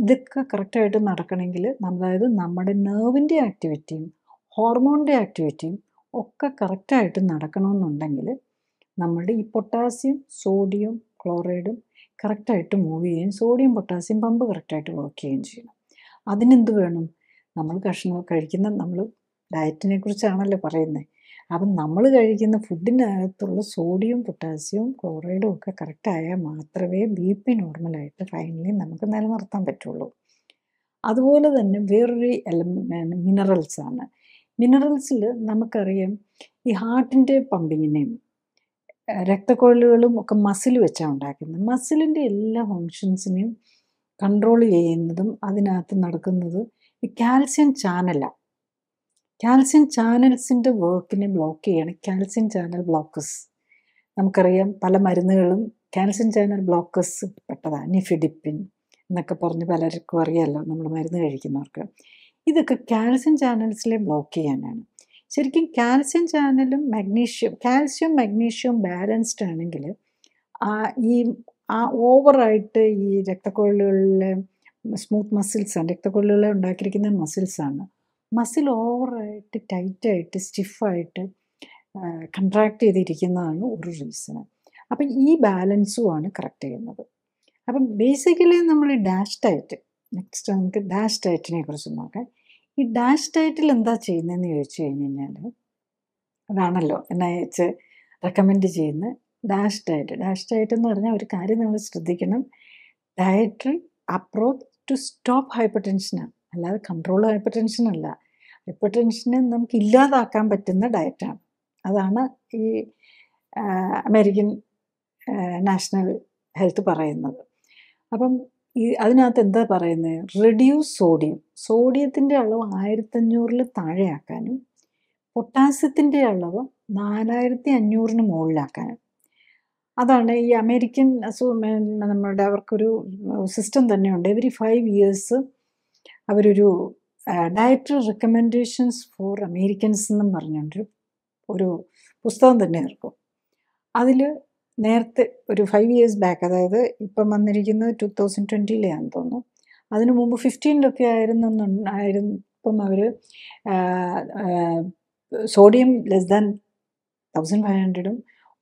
ഇതൊക്കെ കറക്റ്റായിട്ട് നടക്കണമെങ്കിൽ അതായത് നമ്മുടെ നെർവിൻ്റെ ആക്ടിവിറ്റിയും ഹോർമോണിൻ്റെ ആക്ടിവിറ്റിയും ഒക്കെ കറക്റ്റായിട്ട് നടക്കണമെന്നുണ്ടെങ്കിൽ നമ്മുടെ ഈ പൊട്ടാസ്യം സോഡിയം ക്ലോറൈഡും കറക്റ്റായിട്ട് മൂവ് ചെയ്യുകയും സോഡിയം പൊട്ടാസ്യം പമ്പ് കറക്റ്റായിട്ട് വർക്ക് ചെയ്യുകയും ചെയ്യണം അതിനെന്ത് വേണം നമ്മൾ കഷ്ണം കഴിക്കുന്ന നമ്മൾ ഡയറ്റിനെ കുറിച്ചാണല്ലോ പറയുന്നത് അപ്പം നമ്മൾ കഴിക്കുന്ന ഫുഡിനകത്തുള്ള സോഡിയം പൊട്ടാസ്യവും ക്ലോറൈഡും ഒക്കെ കറക്റ്റായാൽ മാത്രമേ ബി പി നോർമലായിട്ട് ഫൈനലി നമുക്ക് നിലനിർത്താൻ പറ്റുള്ളൂ അതുപോലെ തന്നെ വേറൊരു എലമെൻ്റ് മിനറൽസാണ് മിനറൽസിൽ നമുക്കറിയാം ഈ ഹാർട്ടിൻ്റെ പമ്പിങ്ങിനെയും രക്തക്കൊഴലുകളും ഒക്കെ മസിൽ വെച്ചാണ് ഉണ്ടാക്കുന്നത് മസിലിൻ്റെ എല്ലാ ഫങ്ഷൻസിനെയും കൺട്രോൾ ചെയ്യുന്നതും അതിനകത്ത് നടക്കുന്നത് ഈ കാൽസ്യം ചാനലാണ് കാൽസ്യം ചാനൽസിൻ്റെ വർക്കിനെ ബ്ലോക്ക് ചെയ്യണം കാൽസ്യം ചാനൽ ബ്ലോക്കേഴ്സ് നമുക്കറിയാം പല മരുന്നുകളും കാൽസ്യം ചാനൽ ബ്ലോക്കേഴ്സ് പെട്ടതാണ് നിഫിഡിപ്പിൻ എന്നൊക്കെ പറഞ്ഞ് പലർക്കും അറിയാമല്ലോ നമ്മൾ മരുന്ന് കഴിക്കുന്നവർക്ക് ഇതൊക്കെ കാൽസ്യം ചാനൽസിലെ ബ്ലോക്ക് ചെയ്യാനാണ് ശരിക്കും കാൽസ്യം ചാനലും മഗ്നീഷ്യം കാൽസ്യം മഗ്നീഷ്യം ബാലൻസ്ഡ് ആണെങ്കിൽ ഈ ആ ഓവറായിട്ട് ഈ രക്തക്കൊള്ളുകളിലെ സ്മൂത്ത് മസിൽസാണ് രക്തക്കൊള്ളുകളെ ഉണ്ടാക്കിയിരിക്കുന്ന മസിൽസാണ് മസിൽ ഓവറായിട്ട് ടൈറ്റായിട്ട് സ്റ്റിഫായിട്ട് കൺട്രാക്ട് ചെയ്തിരിക്കുന്നതാണ് ഒരു റീസണ് അപ്പം ഈ ബാലൻസുമാണ് കറക്റ്റ് ചെയ്യുന്നത് അപ്പം ബേസിക്കലി നമ്മൾ ഡാഷ് ഡയറ്റ് നെക്സ്റ്റ് നമുക്ക് ഡാഷ് ഡയറ്റിനെ കുറിച്ച് നോക്കാം ഈ ഡാഷ് ഡയറ്റിൽ എന്താ ചെയ്യുന്നതെന്ന് ചോദിച്ചു കഴിഞ്ഞ് കഴിഞ്ഞാൽ അതാണല്ലോ എന്നെ ഐ റെക്കമെൻഡ് ചെയ്യുന്ന ഡാഷ് ഡയറ്റ് ഡാഷ് ഡയറ്റ് എന്ന് പറഞ്ഞാൽ ഒരു കാര്യം നമ്മൾ ശ്രദ്ധിക്കണം ഡയറ്ററി അപ്രോച്ച് ടു സ്റ്റോപ്പ് ഹൈപ്പർ ടെൻഷനാണ് അല്ലാതെ കൺട്രോൾ ഹൈപ്പർ ടെൻഷൻ അല്ല ഹൈപ്പർ നമുക്ക് ഇല്ലാതാക്കാൻ പറ്റുന്ന ഡയറ്റാണ് അതാണ് ഈ അമേരിക്കൻ നാഷണൽ ഹെൽത്ത് പറയുന്നത് അപ്പം ഈ അതിനകത്ത് എന്താ പറയുന്നത് റെഡ്യൂസ് സോഡിയം സോഡിയത്തിൻ്റെ അളവ് ആയിരത്തഞ്ഞൂറിൽ താഴെയാക്കാനും പൊട്ടാസ്യത്തിൻ്റെ അളവ് നാലായിരത്തി അഞ്ഞൂറിന് മുകളിലാക്കാനും അതാണ് ഈ അമേരിക്കൻ അസോ നമ്മളുടെ അവർക്കൊരു സിസ്റ്റം തന്നെയുണ്ട് എവരി ഫൈവ് ഇയേഴ്സ് അവരൊരു ഡയറ്ററി റെക്കമെൻഡേഷൻസ് ഫോർ അമേരിക്കൻസ് എന്നും പറഞ്ഞൊരു ഒരു പുസ്തകം തന്നെ ഇറക്കും അതിൽ നേരത്തെ ഒരു ഫൈവ് ഇയേഴ്സ് ബാക്ക് അതായത് ഇപ്പം വന്നിരിക്കുന്നത് ടു തൗസൻഡ് ട്വൻറ്റിയിലാന്ന് തോന്നുന്നു അതിനു മുമ്പ് ഫിഫ്റ്റീനിലൊക്കെ ആയിരുന്നു ആയിരുന്നു ഇപ്പം അവർ sodium less than thousand five ഹൺഡ്രഡും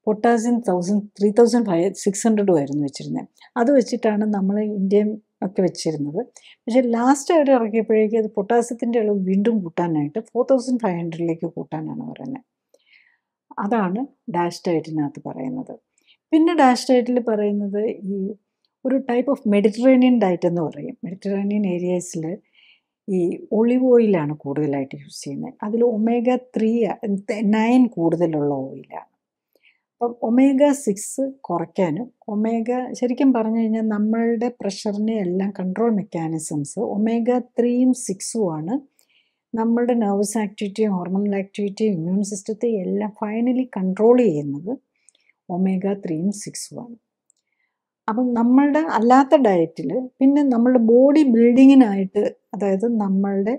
potassium thousand three thousand five six ഹൺഡ്രഡും ആയിരുന്നു വെച്ചിരുന്നത് അത് വെച്ചിട്ടാണ് നമ്മൾ ഇന്ത്യൻ ഒക്കെ വെച്ചിരുന്നത് പക്ഷേ ലാസ്റ്റ് ആയിട്ട് ഇറക്കിയപ്പോഴേക്കും അത് പൊട്ടാസ്യത്തിൻ്റെ അളവ് വീണ്ടും കൂട്ടാനായിട്ട് ഫോർ തൗസൻഡ് ഫൈവ് ഹൺഡ്രഡിലേക്ക് കൂട്ടാനാണ് പറയുന്നത് അതാണ് ഡാഷ് ഡയറ്റിനകത്ത് പറയുന്നത് പിന്നെ ഡാഷ് ഡയറ്റിൽ പറയുന്നത് ഈ ഒരു ടൈപ്പ് ഓഫ് മെഡിറ്ററേനിയൻ ഡയറ്റ് എന്ന് പറയും മെഡിറ്ററേനിയൻ ഏരിയാസിൽ ഈ ഒളിവ് ഓയിലാണ് കൂടുതലായിട്ട് യൂസ് ചെയ്യുന്നത് അതിൽ ഒമേഗ ത്രീ നയൻ കൂടുതലുള്ള ഓയിലാണ് അപ്പം ഒമേഗ സിക്സ് കുറയ്ക്കാനും ഒമേഗ ശരിക്കും പറഞ്ഞു കഴിഞ്ഞാൽ നമ്മളുടെ പ്രഷറിനെ എല്ലാം കൺട്രോൾ മെക്കാനിസംസ് ഒമേഗ ത്രീയും ആണ് നമ്മളുടെ നെർവസ് ആക്ടിവിറ്റിയും ഹോർമോണൽ ആക്ടിവിറ്റിയും ഇമ്മ്യൂൺ സിസ്റ്റത്തെ എല്ലാം ഫൈനലി കൺട്രോൾ ചെയ്യുന്നത് ഒമേഗ ത്രീയും ആണ് അപ്പം നമ്മളുടെ അല്ലാത്ത ഡയറ്റിൽ പിന്നെ നമ്മളുടെ ബോഡി ബിൽഡിങ്ങിനായിട്ട് അതായത് നമ്മളുടെ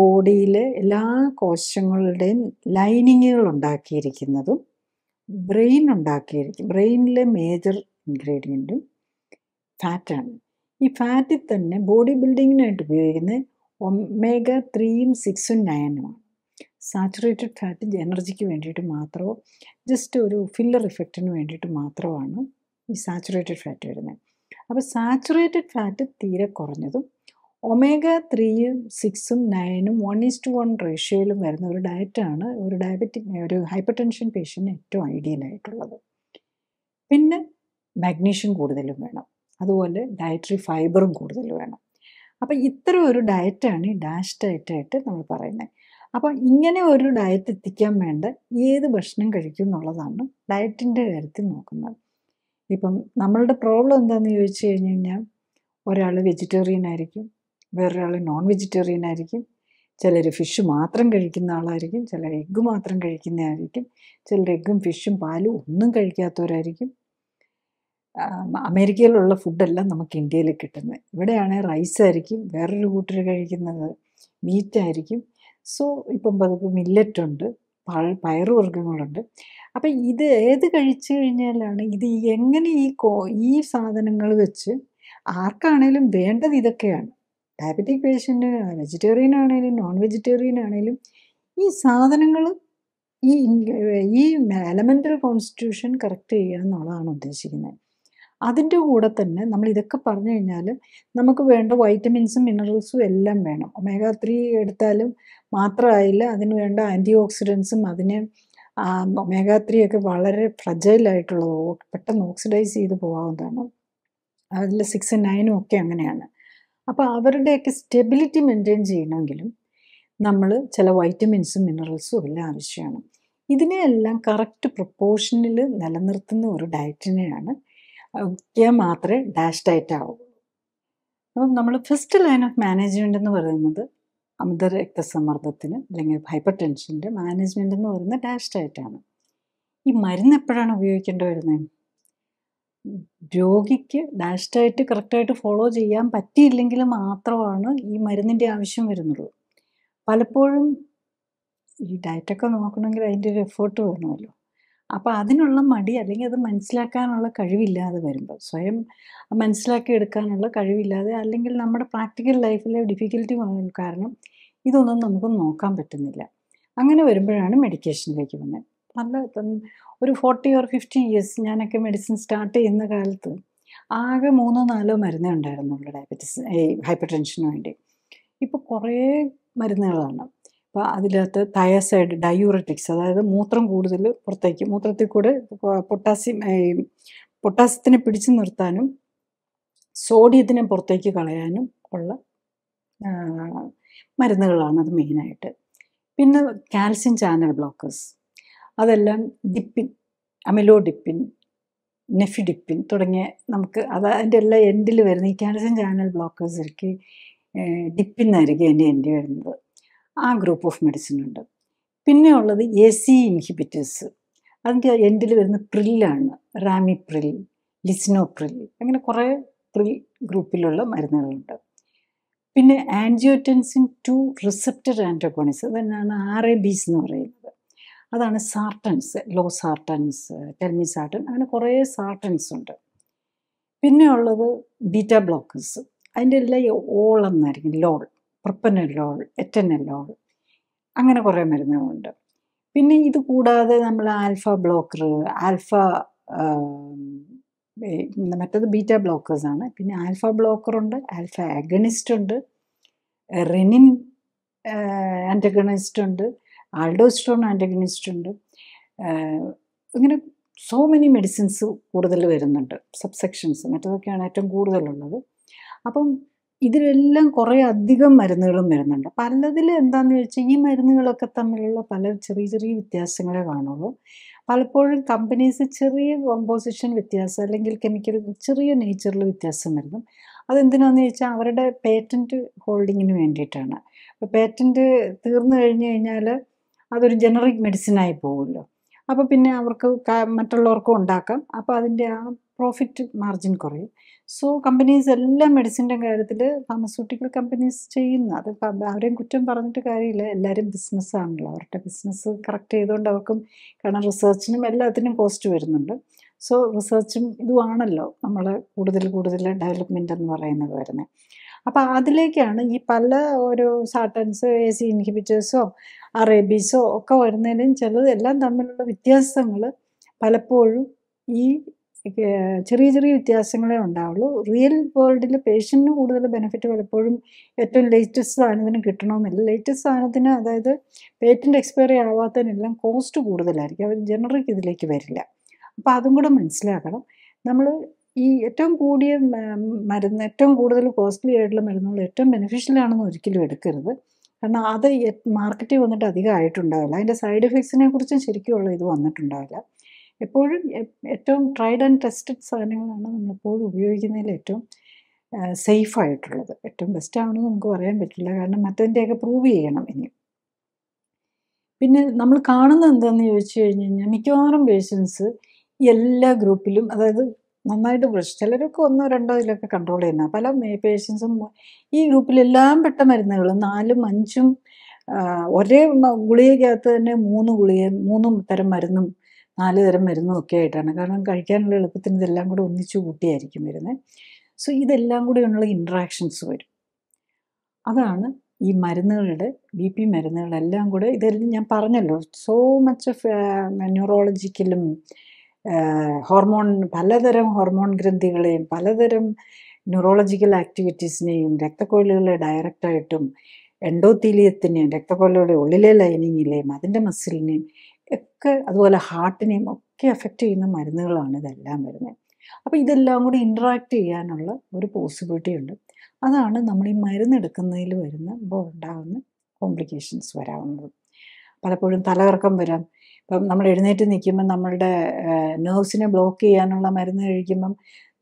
ബോഡിയിലെ എല്ലാ കോശങ്ങളുടെയും ലൈനിങ്ങുകൾ ഉണ്ടാക്കിയിരിക്കുന്നതും ബ്രെയിൻ ഉണ്ടാക്കിയിരിക്കും ബ്രെയിനിലെ മേജർ ഇൻഗ്രീഡിയൻറ്റും ഫാറ്റാണ് ഈ ഫാറ്റിൽ തന്നെ ബോഡി ബിൽഡിങ്ങിനായിട്ട് ഉപയോഗിക്കുന്ന ഒമേഗ ത്രീയും സിക്സും നയനുമാണ് സാച്ചുറേറ്റഡ് ഫാറ്റ് എനർജിക്ക് വേണ്ടിയിട്ട് മാത്രമോ ജസ്റ്റ് ഒരു ഫില്ലർ ഇഫക്റ്റിന് വേണ്ടിയിട്ട് മാത്രമാണ് ഈ സാച്ചുറേറ്റഡ് ഫാറ്റ് വരുന്നത് അപ്പോൾ സാച്ചുറേറ്റഡ് ഫാറ്റ് തീരെ കുറഞ്ഞതും ഒമേഗ ത്രീയും സിക്സും നയനും വൺ ടു വൺ റേഷ്യോയിലും വരുന്ന ഒരു ഡയറ്റാണ് ഒരു ഡയബറ്റിക് ഒരു ഹൈപ്പർ ടെൻഷൻ പേഷ്യന് ഏറ്റവും ഐഡിയലായിട്ടുള്ളത് പിന്നെ മാഗ്നീഷ്യം കൂടുതലും വേണം അതുപോലെ ഡയറ്ററി ഫൈബറും കൂടുതൽ വേണം അപ്പം ഇത്തരം ഒരു ഡയറ്റാണ് ഈ ഡാഷ് ഡയറ്റായിട്ട് നമ്മൾ പറയുന്നത് അപ്പോൾ ഇങ്ങനെ ഒരു ഡയറ്റ് എത്തിക്കാൻ വേണ്ട ഏത് ഭക്ഷണം കഴിക്കും എന്നുള്ളതാണ് ഡയറ്റിൻ്റെ കാര്യത്തിൽ നോക്കുന്നത് ഇപ്പം നമ്മളുടെ പ്രോബ്ലം എന്താണെന്ന് ചോദിച്ചു കഴിഞ്ഞ് കഴിഞ്ഞാൽ ഒരാൾ വെജിറ്റേറിയൻ ആയിരിക്കും വേറൊരാൾ നോൺ വെജിറ്റേറിയൻ ആയിരിക്കും ചിലർ ഫിഷ് മാത്രം കഴിക്കുന്ന ആളായിരിക്കും ചിലർ എഗ്ഗ് മാത്രം കഴിക്കുന്നതായിരിക്കും ചിലർ എഗ്ഗും ഫിഷും പാലും ഒന്നും കഴിക്കാത്തവരായിരിക്കും അമേരിക്കയിലുള്ള ഫുഡല്ല നമുക്ക് ഇന്ത്യയിൽ കിട്ടുന്നത് ഇവിടെയാണ് റൈസ് ആയിരിക്കും വേറൊരു കൂട്ടർ കഴിക്കുന്നത് മീറ്റ് ആയിരിക്കും സോ ഇപ്പം പതുക്കെ മില്ലറ്റ് ഉണ്ട് പയറുവർഗ്ഗങ്ങളുണ്ട് അപ്പം ഇത് ഏത് കഴിച്ചു കഴിഞ്ഞാലാണ് ഇത് എങ്ങനെ ഈ കോ ഈ സാധനങ്ങൾ വെച്ച് ആർക്കാണേലും വേണ്ടത് ഇതൊക്കെയാണ് ഡയബറ്റിക് പേഷ്യൻ്റ് വെജിറ്റേറിയൻ ആണെങ്കിലും നോൺ വെജിറ്റേറിയൻ ആണെങ്കിലും ഈ സാധനങ്ങൾ ഈ ഈ എലമെൻ്റൽ കോൺസ്റ്റിറ്റ്യൂഷൻ കറക്റ്റ് ചെയ്യുക എന്നുള്ളതാണ് ഉദ്ദേശിക്കുന്നത് അതിൻ്റെ കൂടെ തന്നെ നമ്മൾ ഇതൊക്കെ പറഞ്ഞു കഴിഞ്ഞാൽ നമുക്ക് വേണ്ട വൈറ്റമിൻസും മിനറൽസും എല്ലാം വേണം ഒമേഗ ത്രീ എടുത്താലും മാത്രമായില്ല അതിന് വേണ്ട ആൻറ്റി ഓക്സിഡൻസും അതിന് ഒമേഗ ത്രീ ഒക്കെ വളരെ ഫ്രജൈലായിട്ടുള്ളതോ പെട്ടെന്ന് ഓക്സിഡൈസ് ചെയ്ത് പോകാവുന്നതാണ് അതിൽ സിക്സ് നയനും ഒക്കെ അങ്ങനെയാണ് അപ്പോൾ അവരുടെയൊക്കെ സ്റ്റെബിലിറ്റി മെയിൻറ്റെയിൻ ചെയ്യണമെങ്കിലും നമ്മൾ ചില വൈറ്റമിൻസും മിനറൽസും എല്ലാം ആവശ്യമാണ് ഇതിനെയെല്ലാം കറക്റ്റ് പ്രൊപ്പോർഷനിൽ നിലനിർത്തുന്ന ഒരു ഡയറ്റിനെയാണ് മാത്രമേ ഡാഷ് ഡയറ്റ് ആവൂ അപ്പം നമ്മൾ ഫസ്റ്റ് ലൈൻ ഓഫ് മാനേജ്മെൻ്റ് എന്ന് പറയുന്നത് അമിത രക്തസമ്മർദ്ദത്തിന് അല്ലെങ്കിൽ ഹൈപ്പർ ടെൻഷൻ്റെ മാനേജ്മെൻ്റ് എന്ന് പറയുന്നത് ഡാഷ് ഡയറ്റാണ് ഈ മരുന്ന് എപ്പോഴാണ് ഉപയോഗിക്കേണ്ടി വരുന്നത് രോഗിക്ക് ഡാഷ്ടായിട്ട് കറക്റ്റായിട്ട് ഫോളോ ചെയ്യാൻ പറ്റിയില്ലെങ്കിൽ മാത്രമാണ് ഈ മരുന്നിൻ്റെ വരുന്നത് പലപ്പോഴും ഈ ഡയറ്റൊക്കെ നോക്കണമെങ്കിൽ അതിൻ്റെ ഒരു എഫേർട്ട് വേണമല്ലോ അപ്പോൾ അതിനുള്ള മടി അല്ലെങ്കിൽ അത് മനസ്സിലാക്കാനുള്ള കഴിവില്ലാതെ വരുമ്പോൾ സ്വയം മനസ്സിലാക്കി എടുക്കാനുള്ള കഴിവില്ലാതെ അല്ലെങ്കിൽ നമ്മുടെ പ്രാക്ടിക്കൽ ലൈഫിലെ ഡിഫിക്കൽറ്റി കാരണം ഇതൊന്നും നമുക്ക് നോക്കാൻ പറ്റുന്നില്ല അങ്ങനെ വരുമ്പോഴാണ് മെഡിക്കേഷനിലേക്ക് വന്നത് പല ഒരു ഫോർട്ടി ഓർ ഫിഫ്റ്റി ഇയേഴ്സ് ഞാനൊക്കെ മെഡിസിൻ സ്റ്റാർട്ട് ചെയ്യുന്ന കാലത്ത് ആകെ മൂന്നോ നാലോ മരുന്നേ ഉണ്ടായിരുന്നുള്ളൂ ഡയബറ്റിസ് ഹൈപ്പർ ടെൻഷന് വേണ്ടി ഇപ്പോൾ കുറേ മരുന്നുകളാണ് അപ്പോൾ അതിനകത്ത് തയസൈഡ് ഡയൂററ്റിക്സ് അതായത് മൂത്രം കൂടുതൽ പുറത്തേക്ക് മൂത്രത്തിൽ കൂടെ പൊട്ടാസ്യം പൊട്ടാസ്യത്തിനെ പിടിച്ചു നിർത്താനും സോഡിയത്തിനെ പുറത്തേക്ക് കളയാനും ഉള്ള മരുന്നുകളാണ് അത് മെയിനായിട്ട് പിന്നെ കാൽസ്യം ചാനൽ ബ്ലോക്കേഴ്സ് അതെല്ലാം ഡിപ്പിൻ നെഫി നെഫിഡിപ്പിൻ തുടങ്ങിയ നമുക്ക് അത് അതിൻ്റെ എല്ലാ എൻഡിൽ വരുന്ന ഈ കാൽസ്യം ചാനൽ ബ്ലോക്കേഴ്സിലേക്ക് ആയിരിക്കും എൻ്റെ എൻഡിൽ വരുന്നത് ആ ഗ്രൂപ്പ് ഓഫ് മെഡിസിൻ ഉണ്ട് പിന്നെ ഉള്ളത് എ സി ഇൻഹിബിറ്റേഴ്സ് അതിൻ്റെ എൻഡിൽ വരുന്ന പ്രില്ലാണ് റാമി പ്രിൽ ലിസിനോപ്രിൽ അങ്ങനെ കുറേ പ്രിൽ ഗ്രൂപ്പിലുള്ള മരുന്നുകളുണ്ട് പിന്നെ ആൻജിയോറ്റൻസിൻ ടു റിസപ്റ്റർ ആൻറ്റോഗോണിസ് അതെന്നാണ് തന്നെയാണ് ആർ എ ബീസ് എന്ന് പറയുന്നത് അതാണ് സാർട്ടൻസ് ലോ സാർട്ടൻസ് ടെൽമി സാർട്ടൻ അങ്ങനെ കുറേ സാർട്ടൻസ് ഉണ്ട് പിന്നെ ഉള്ളത് ബീറ്റ ബ്ലോക്കേഴ്സ് അതിൻ്റെ എല്ലാം ഓൾ എന്നായിരിക്കും ലോൾ ലോൾ പ്രപ്പനല്ലോൾ ലോൾ അങ്ങനെ കുറേ മരുന്നുകളുണ്ട് പിന്നെ ഇത് കൂടാതെ നമ്മൾ ആൽഫ ബ്ലോക്കർ ആൽഫ മറ്റത് ബീറ്റ ബ്ലോക്കേഴ്സാണ് പിന്നെ ആൽഫ ബ്ലോക്കറുണ്ട് ആൽഫ ആഗണിസ്റ്റ് ഉണ്ട് റെനിൻ ആൻറ്റഗണിസ്റ്റ് ഉണ്ട് ആൾഡോസ്റ്റോൺ ആൻറ്റഗനിസ്റ്റ് ഉണ്ട് ഇങ്ങനെ സോ മെനി മെഡിസിൻസ് കൂടുതൽ വരുന്നുണ്ട് സബ്സെക്ഷൻസ് മറ്റതൊക്കെയാണ് ഏറ്റവും കൂടുതലുള്ളത് അപ്പം ഇതിലെല്ലാം കുറേ അധികം മരുന്നുകളും വരുന്നുണ്ട് പലതിൽ എന്താണെന്ന് ചോദിച്ചാൽ ഈ മരുന്നുകളൊക്കെ തമ്മിലുള്ള പല ചെറിയ ചെറിയ വ്യത്യാസങ്ങളെ കാണുള്ളൂ പലപ്പോഴും കമ്പനീസ് ചെറിയ കോമ്പോസിഷൻ വ്യത്യാസം അല്ലെങ്കിൽ കെമിക്കൽ ചെറിയ നേച്ചറിൽ വ്യത്യാസം വരുന്നു അതെന്തിനാന്ന് ചോദിച്ചാൽ അവരുടെ പേറ്റൻറ്റ് ഹോൾഡിങ്ങിന് വേണ്ടിയിട്ടാണ് അപ്പോൾ പേറ്റൻറ്റ് തീർന്നു കഴിഞ്ഞു കഴിഞ്ഞാൽ അതൊരു ജനറിക് മെഡിസിനായി പോകുമല്ലോ അപ്പോൾ പിന്നെ അവർക്ക് മറ്റുള്ളവർക്കും ഉണ്ടാക്കാം അപ്പോൾ അതിൻ്റെ ആ പ്രോഫിറ്റ് മാർജിൻ കുറയും സോ കമ്പനീസ് എല്ലാ മെഡിസിൻ്റെ കാര്യത്തിൽ ഫാർമസ്യൂട്ടിക്കൽ കമ്പനീസ് ചെയ്യുന്ന അത് അവരെയും കുറ്റം പറഞ്ഞിട്ട് കാര്യമില്ല എല്ലാവരും ബിസിനസ്സാണല്ലോ അവരുടെ ബിസിനസ് കറക്റ്റ് ചെയ്തുകൊണ്ട് അവർക്കും കാരണം റിസർച്ചിനും എല്ലാത്തിനും കോസ്റ്റ് വരുന്നുണ്ട് സോ റിസർച്ചും ഇതുമാണല്ലോ നമ്മൾ കൂടുതൽ കൂടുതൽ ഡെവലപ്മെൻ്റ് എന്ന് പറയുന്നത് വരുന്നത് അപ്പോൾ അതിലേക്കാണ് ഈ പല ഒരു സാട്ടൻസ് എ സി ഇൻഹിബിറ്റേഴ്സോ അറേബീസോ ഒക്കെ വരുന്നതിലും ചിലത് എല്ലാം തമ്മിലുള്ള വ്യത്യാസങ്ങൾ പലപ്പോഴും ഈ ചെറിയ ചെറിയ വ്യത്യാസങ്ങളേ ഉണ്ടാവുള്ളൂ റിയൽ വേൾഡിൽ പേഷ്യൻറ്റിന് കൂടുതൽ ബെനിഫിറ്റ് പലപ്പോഴും ഏറ്റവും ലേറ്റസ്റ്റ് സാധനത്തിന് കിട്ടണമെന്നില്ല ലേറ്റസ്റ്റ് സാധനത്തിന് അതായത് പേറ്റൻറ്റ് എക്സ്പയറി ആവാത്തതിനെല്ലാം കോസ്റ്റ് കൂടുതലായിരിക്കും അവർ ജനറിക് ഇതിലേക്ക് വരില്ല അപ്പോൾ അതും കൂടെ മനസ്സിലാക്കണം നമ്മൾ ഈ ഏറ്റവും കൂടിയ മരുന്ന് ഏറ്റവും കൂടുതൽ കോസ്റ്റ്ലി ആയിട്ടുള്ള മരുന്നുകൾ ഏറ്റവും ബെനിഫിഷ്യൽ ആണെന്ന് ഒരിക്കലും എടുക്കരുത് കാരണം അത് മാർക്കറ്റിൽ വന്നിട്ട് അധികം ആയിട്ടുണ്ടാവില്ല അതിൻ്റെ സൈഡ് എഫക്ട്സിനെ കുറിച്ചും ശരിക്കുമുള്ള ഇത് വന്നിട്ടുണ്ടാവില്ല എപ്പോഴും ഏറ്റവും ട്രൈഡ് ആൻഡ് ടെസ്റ്റഡ് സാധനങ്ങളാണ് നമ്മളെപ്പോഴും ഉപയോഗിക്കുന്നതിൽ ഏറ്റവും സേഫ് ആയിട്ടുള്ളത് ഏറ്റവും ബെസ്റ്റ് ആണെന്ന് നമുക്ക് പറയാൻ പറ്റില്ല കാരണം മറ്റതിൻ്റെയൊക്കെ പ്രൂവ് ചെയ്യണം ഇനി പിന്നെ നമ്മൾ കാണുന്നത് എന്താണെന്ന് ചോദിച്ചു കഴിഞ്ഞ് കഴിഞ്ഞാൽ മിക്കവാറും പേഷ്യൻസ് എല്ലാ ഗ്രൂപ്പിലും അതായത് നന്നായിട്ട് കുറിച്ച് ചിലരൊക്കെ ഒന്നോ രണ്ടോ ഇതിലൊക്കെ കൺട്രോൾ ചെയ്യുന്ന പല പേഷ്യൻസും ഈ ഗ്രൂപ്പിലെല്ലാം പെട്ട മരുന്നുകളും നാലും അഞ്ചും ഒരേ ഗുളികക്കകത്ത് തന്നെ മൂന്ന് ഗുളിക മൂന്നും തരം മരുന്നും നാല് തരം മരുന്നും ഒക്കെ ആയിട്ടാണ് കാരണം കഴിക്കാനുള്ള എളുപ്പത്തിന് ഇതെല്ലാം കൂടെ ഒന്നിച്ചു കൂട്ടിയായിരിക്കും വരുന്നത് സോ ഇതെല്ലാം ഉള്ള ഇൻട്രാക്ഷൻസ് വരും അതാണ് ഈ മരുന്നുകളുടെ ബി പി മരുന്നുകളെല്ലാം കൂടെ ഇതെല്ലാം ഞാൻ പറഞ്ഞല്ലോ സോ മച്ച് ഓഫ് ന്യൂറോളജിക്കലും ഹോർമോൺ പലതരം ഹോർമോൺ ഗ്രന്ഥികളെയും പലതരം ന്യൂറോളജിക്കൽ ആക്ടിവിറ്റീസിനെയും രക്തക്കൊഴലുകളെ ഡയറക്റ്റായിട്ടും എൻഡോത്തീലിയത്തിനെയും രക്തക്കൊഴലുകളുടെ ഉള്ളിലെ ലൈനിങ്ങിലെയും അതിൻ്റെ മസിലിനെയും ഒക്കെ അതുപോലെ ഹാർട്ടിനെയും ഒക്കെ എഫക്റ്റ് ചെയ്യുന്ന മരുന്നുകളാണ് ഇതെല്ലാം വരുന്നത് അപ്പോൾ ഇതെല്ലാം കൂടി ഇൻട്രാക്ട് ചെയ്യാനുള്ള ഒരു പോസിബിലിറ്റി ഉണ്ട് അതാണ് നമ്മൾ ഈ എടുക്കുന്നതിൽ വരുന്ന ഇപ്പോൾ ഉണ്ടാകുന്ന കോംപ്ലിക്കേഷൻസ് വരാവുന്നത് പലപ്പോഴും തലകറക്കം വരാം ഇപ്പം നമ്മൾ എഴുന്നേറ്റ് നിൽക്കുമ്പോൾ നമ്മളുടെ നേഴ്സിനെ ബ്ലോക്ക് ചെയ്യാനുള്ള മരുന്ന് കഴിക്കുമ്പം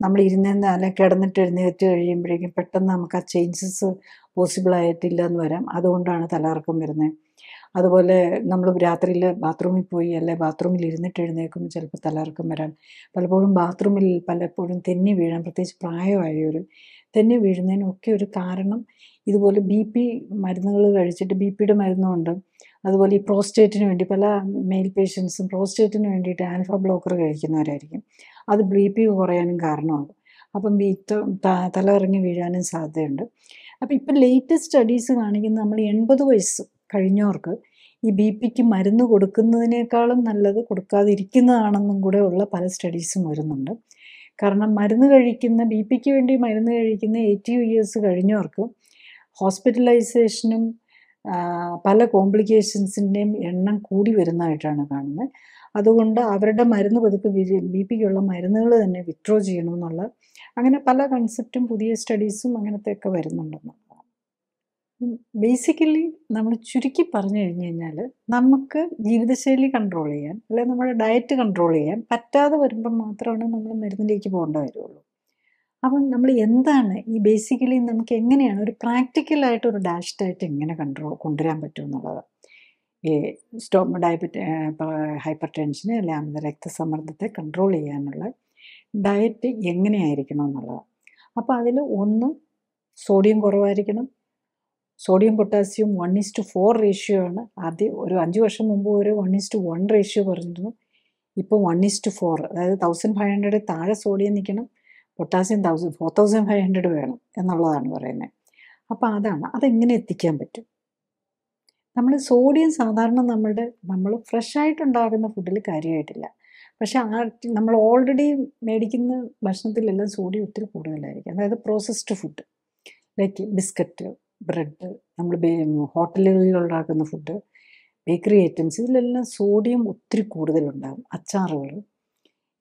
നമ്മൾ ഇരുന്നെന്ന് അല്ലെങ്കിൽ കിടന്നിട്ട് എഴുന്നേറ്റ് കഴിയുമ്പോഴേക്കും പെട്ടെന്ന് നമുക്ക് ആ ചേഞ്ചസ് പോസിബിൾ ആയിട്ടില്ല എന്ന് വരാം അതുകൊണ്ടാണ് തലകറക്കം വരുന്നത് അതുപോലെ നമ്മൾ രാത്രിയിൽ ബാത്റൂമിൽ പോയി അല്ലെ ബാത്റൂമിൽ ഇരുന്നിട്ട് എഴുന്നേൽക്കുമ്പോൾ ചിലപ്പോൾ തലകറക്കം വരാം പലപ്പോഴും ബാത്റൂമിൽ പലപ്പോഴും തെന്നി വീഴാൻ പ്രത്യേകിച്ച് പ്രായമായവരും തെന്നി വീഴുന്നതിനൊക്കെ ഒരു കാരണം ഇതുപോലെ ബി പി മരുന്നുകൾ കഴിച്ചിട്ട് ബി പിയുടെ മരുന്നുണ്ട് അതുപോലെ ഈ പ്രോസ്റ്റേറ്റിന് വേണ്ടി പല മെയിൽ പേഷ്യൻസും പ്രോസ്റ്റേറ്റിന് വേണ്ടിയിട്ട് ആൽഫ ബ്ലോക്കർ കഴിക്കുന്നവരായിരിക്കും അത് പി കുറയാനും കാരണമാകും അപ്പം ബീറ്റ തല ഇറങ്ങി വീഴാനും സാധ്യതയുണ്ട് അപ്പം ഇപ്പം ലേറ്റസ്റ്റ് സ്റ്റഡീസ് കാണിക്കുന്ന നമ്മൾ എൺപത് വയസ്സ് കഴിഞ്ഞവർക്ക് ഈ ബി പിക്ക് മരുന്ന് കൊടുക്കുന്നതിനേക്കാളും നല്ലത് കൊടുക്കാതിരിക്കുന്നതാണെന്നും കൂടെ ഉള്ള പല സ്റ്റഡീസും വരുന്നുണ്ട് കാരണം മരുന്ന് കഴിക്കുന്ന ബി പിക്ക് വേണ്ടി മരുന്ന് കഴിക്കുന്ന എയ്റ്റി ഇയേഴ്സ് കഴിഞ്ഞവർക്ക് ഹോസ്പിറ്റലൈസേഷനും പല കോംപ്ലിക്കേഷൻസിൻ്റെയും എണ്ണം കൂടി വരുന്നതായിട്ടാണ് കാണുന്നത് അതുകൊണ്ട് അവരുടെ മരുന്ന് പതുക്കെ ബി പിക്കുള്ള മരുന്നുകൾ തന്നെ വിത്ഡ്രോ ചെയ്യണമെന്നുള്ള അങ്ങനെ പല കൺസെപ്റ്റും പുതിയ സ്റ്റഡീസും ഒക്കെ വരുന്നുണ്ടെന്ന് ബേസിക്കലി നമ്മൾ ചുരുക്കി പറഞ്ഞു കഴിഞ്ഞു കഴിഞ്ഞാൽ നമുക്ക് ജീവിതശൈലി കൺട്രോൾ ചെയ്യാൻ അല്ലെങ്കിൽ നമ്മുടെ ഡയറ്റ് കൺട്രോൾ ചെയ്യാൻ പറ്റാതെ വരുമ്പോൾ മാത്രമാണ് നമ്മൾ മരുന്നിലേക്ക് പോകേണ്ടി വരുള്ളൂ അപ്പം നമ്മൾ എന്താണ് ഈ ബേസിക്കലി നമുക്ക് എങ്ങനെയാണ് ഒരു പ്രാക്ടിക്കലായിട്ട് ഒരു ഡയറ്റ് എങ്ങനെ കൺട്രോൾ കൊണ്ടുവരാൻ പറ്റും എന്നുള്ളത് ഈ സ്റ്റോ ഡയബറ്റി ഹൈപ്പർ ടെൻഷന് അല്ലെ രക്തസമ്മർദ്ദത്തെ കൺട്രോൾ ചെയ്യാനുള്ള ഡയറ്റ് എങ്ങനെയായിരിക്കണം എന്നുള്ളത് അപ്പോൾ അതിൽ ഒന്ന് സോഡിയം കുറവായിരിക്കണം sodium potassium one is to four ratio ആണ് ആദ്യം ഒരു അഞ്ച് വർഷം മുമ്പ് ഒരു വൺ ഇസ്റ്റു വൺ റേഷ്യോ പറഞ്ഞിരുന്നു ഇപ്പോൾ വൺ ഇസ്റ്റു ഫോർ അതായത് തൗസൻഡ് ഫൈവ് ഹൺഡ്രഡ് താഴെ സോഡിയം നിൽക്കണം potassium thousand four thousand five hundred വേണം എന്നുള്ളതാണ് പറയുന്നത് അപ്പോൾ അതാണ് അതെങ്ങനെ എത്തിക്കാൻ പറ്റും നമ്മൾ സോഡിയം സാധാരണ നമ്മളുടെ നമ്മൾ ഫ്രഷ് ആയിട്ടുണ്ടാകുന്ന ഫുഡിൽ കാര്യമായിട്ടില്ല പക്ഷേ ആ നമ്മൾ ഓൾറെഡി മേടിക്കുന്ന ഭക്ഷണത്തിലെല്ലാം സോഡിയം ഒത്തിരി കൂടുതലായിരിക്കും അതായത് processed food like biscuit bread നമ്മൾ ഹോട്ടലുകളിൽ ഉണ്ടാക്കുന്ന ഫുഡ് ബേക്കറി ഐറ്റംസ് ഇതിലെല്ലാം സോഡിയം ഒത്തിരി കൂടുതലുണ്ടാകും അച്ചാറുകൾ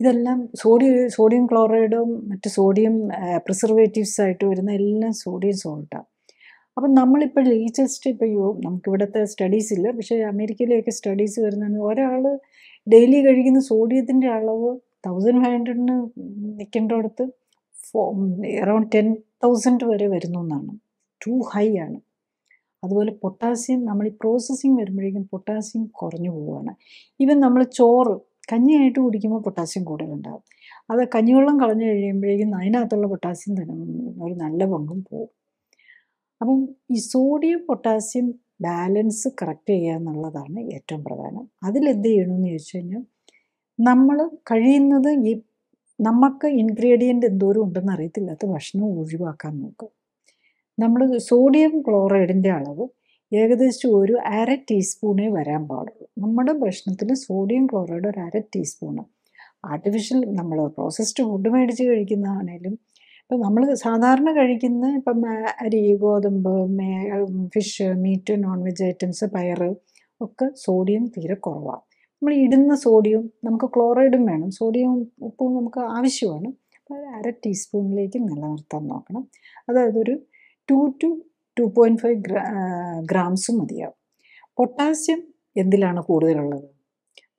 ഇതെല്ലാം സോഡിയം സോഡിയം ക്ലോറൈഡും മറ്റ് സോഡിയം പ്രിസർവേറ്റീവ്സ് ആയിട്ട് വരുന്ന എല്ലാം സോഡിയം സോൾട്ടാണ് അപ്പം നമ്മളിപ്പോൾ ലേറ്റസ്റ്റ് ഇപ്പോൾ യു നമുക്കിവിടുത്തെ സ്റ്റഡീസ് ഇല്ല പക്ഷേ അമേരിക്കയിലെയൊക്കെ സ്റ്റഡീസ് വരുന്നതാണ് ഒരാൾ ഡെയിലി കഴിക്കുന്ന സോഡിയത്തിൻ്റെ അളവ് തൗസൻഡ് ഫൈവ് ഹൺഡ്രഡിന് നിൽക്കേണ്ടടുത്ത് എറൗണ്ട് ടെൻ തൗസൻഡ് വരെ വരുന്നു എന്നാണ് ടു ഹൈ ആണ് അതുപോലെ പൊട്ടാസ്യം നമ്മൾ ഈ പ്രോസസ്സിങ് വരുമ്പോഴേക്കും പൊട്ടാസ്യം കുറഞ്ഞു പോവുകയാണ് ഈവൻ നമ്മൾ ചോറ് കഞ്ഞിയായിട്ട് കുടിക്കുമ്പോൾ പൊട്ടാസ്യം കൂടുതലുണ്ടാകും അത് കഞ്ഞിവെള്ളം കളഞ്ഞു കഴിയുമ്പോഴേക്കും അതിനകത്തുള്ള പൊട്ടാസ്യം തന്നെ ഒരു നല്ല പങ്കും പോകും അപ്പം ഈ സോഡിയം പൊട്ടാസ്യം ബാലൻസ് കറക്റ്റ് ചെയ്യുക എന്നുള്ളതാണ് ഏറ്റവും പ്രധാനം അതിലെന്ത് ചെയ്യണമെന്ന് ചോദിച്ചു കഴിഞ്ഞാൽ നമ്മൾ കഴിയുന്നത് ഈ നമുക്ക് ഇൻഗ്രീഡിയൻ്റ് എന്തോരം ഉണ്ടെന്ന് അറിയത്തില്ലാത്ത ഭക്ഷണം ഒഴിവാക്കാൻ നോക്കുക നമ്മൾ സോഡിയം ക്ലോറൈഡിൻ്റെ അളവ് ഏകദേശം ഒരു അര ടീസ്പൂണേ വരാൻ പാടുള്ളൂ നമ്മുടെ ഭക്ഷണത്തിൽ സോഡിയം ക്ലോറൈഡ് ഒരു അര ടീസ്പൂണ് ആർട്ടിഫിഷ്യൽ നമ്മൾ പ്രോസസ്ഡ് ഫുഡ് മേടിച്ച് കഴിക്കുന്നതാണേലും ഇപ്പം നമ്മൾ സാധാരണ കഴിക്കുന്ന ഇപ്പം അരി ഗോതമ്പ് മേ fish meat non veg items പയർ ഒക്കെ സോഡിയം തീരെ കുറവാണ് നമ്മൾ ഇടുന്ന സോഡിയം നമുക്ക് ക്ലോറൈഡും വേണം സോഡിയം ഉപ്പും നമുക്ക് ആവശ്യമാണ് അപ്പോൾ അര ടീസ്പൂണിലേക്ക് നിലനിർത്താൻ നോക്കണം അതായത് ഒരു two two two point five grams മതിയാവും പൊട്ടാസ്യം എന്തിലാണ് കൂടുതലുള്ളത്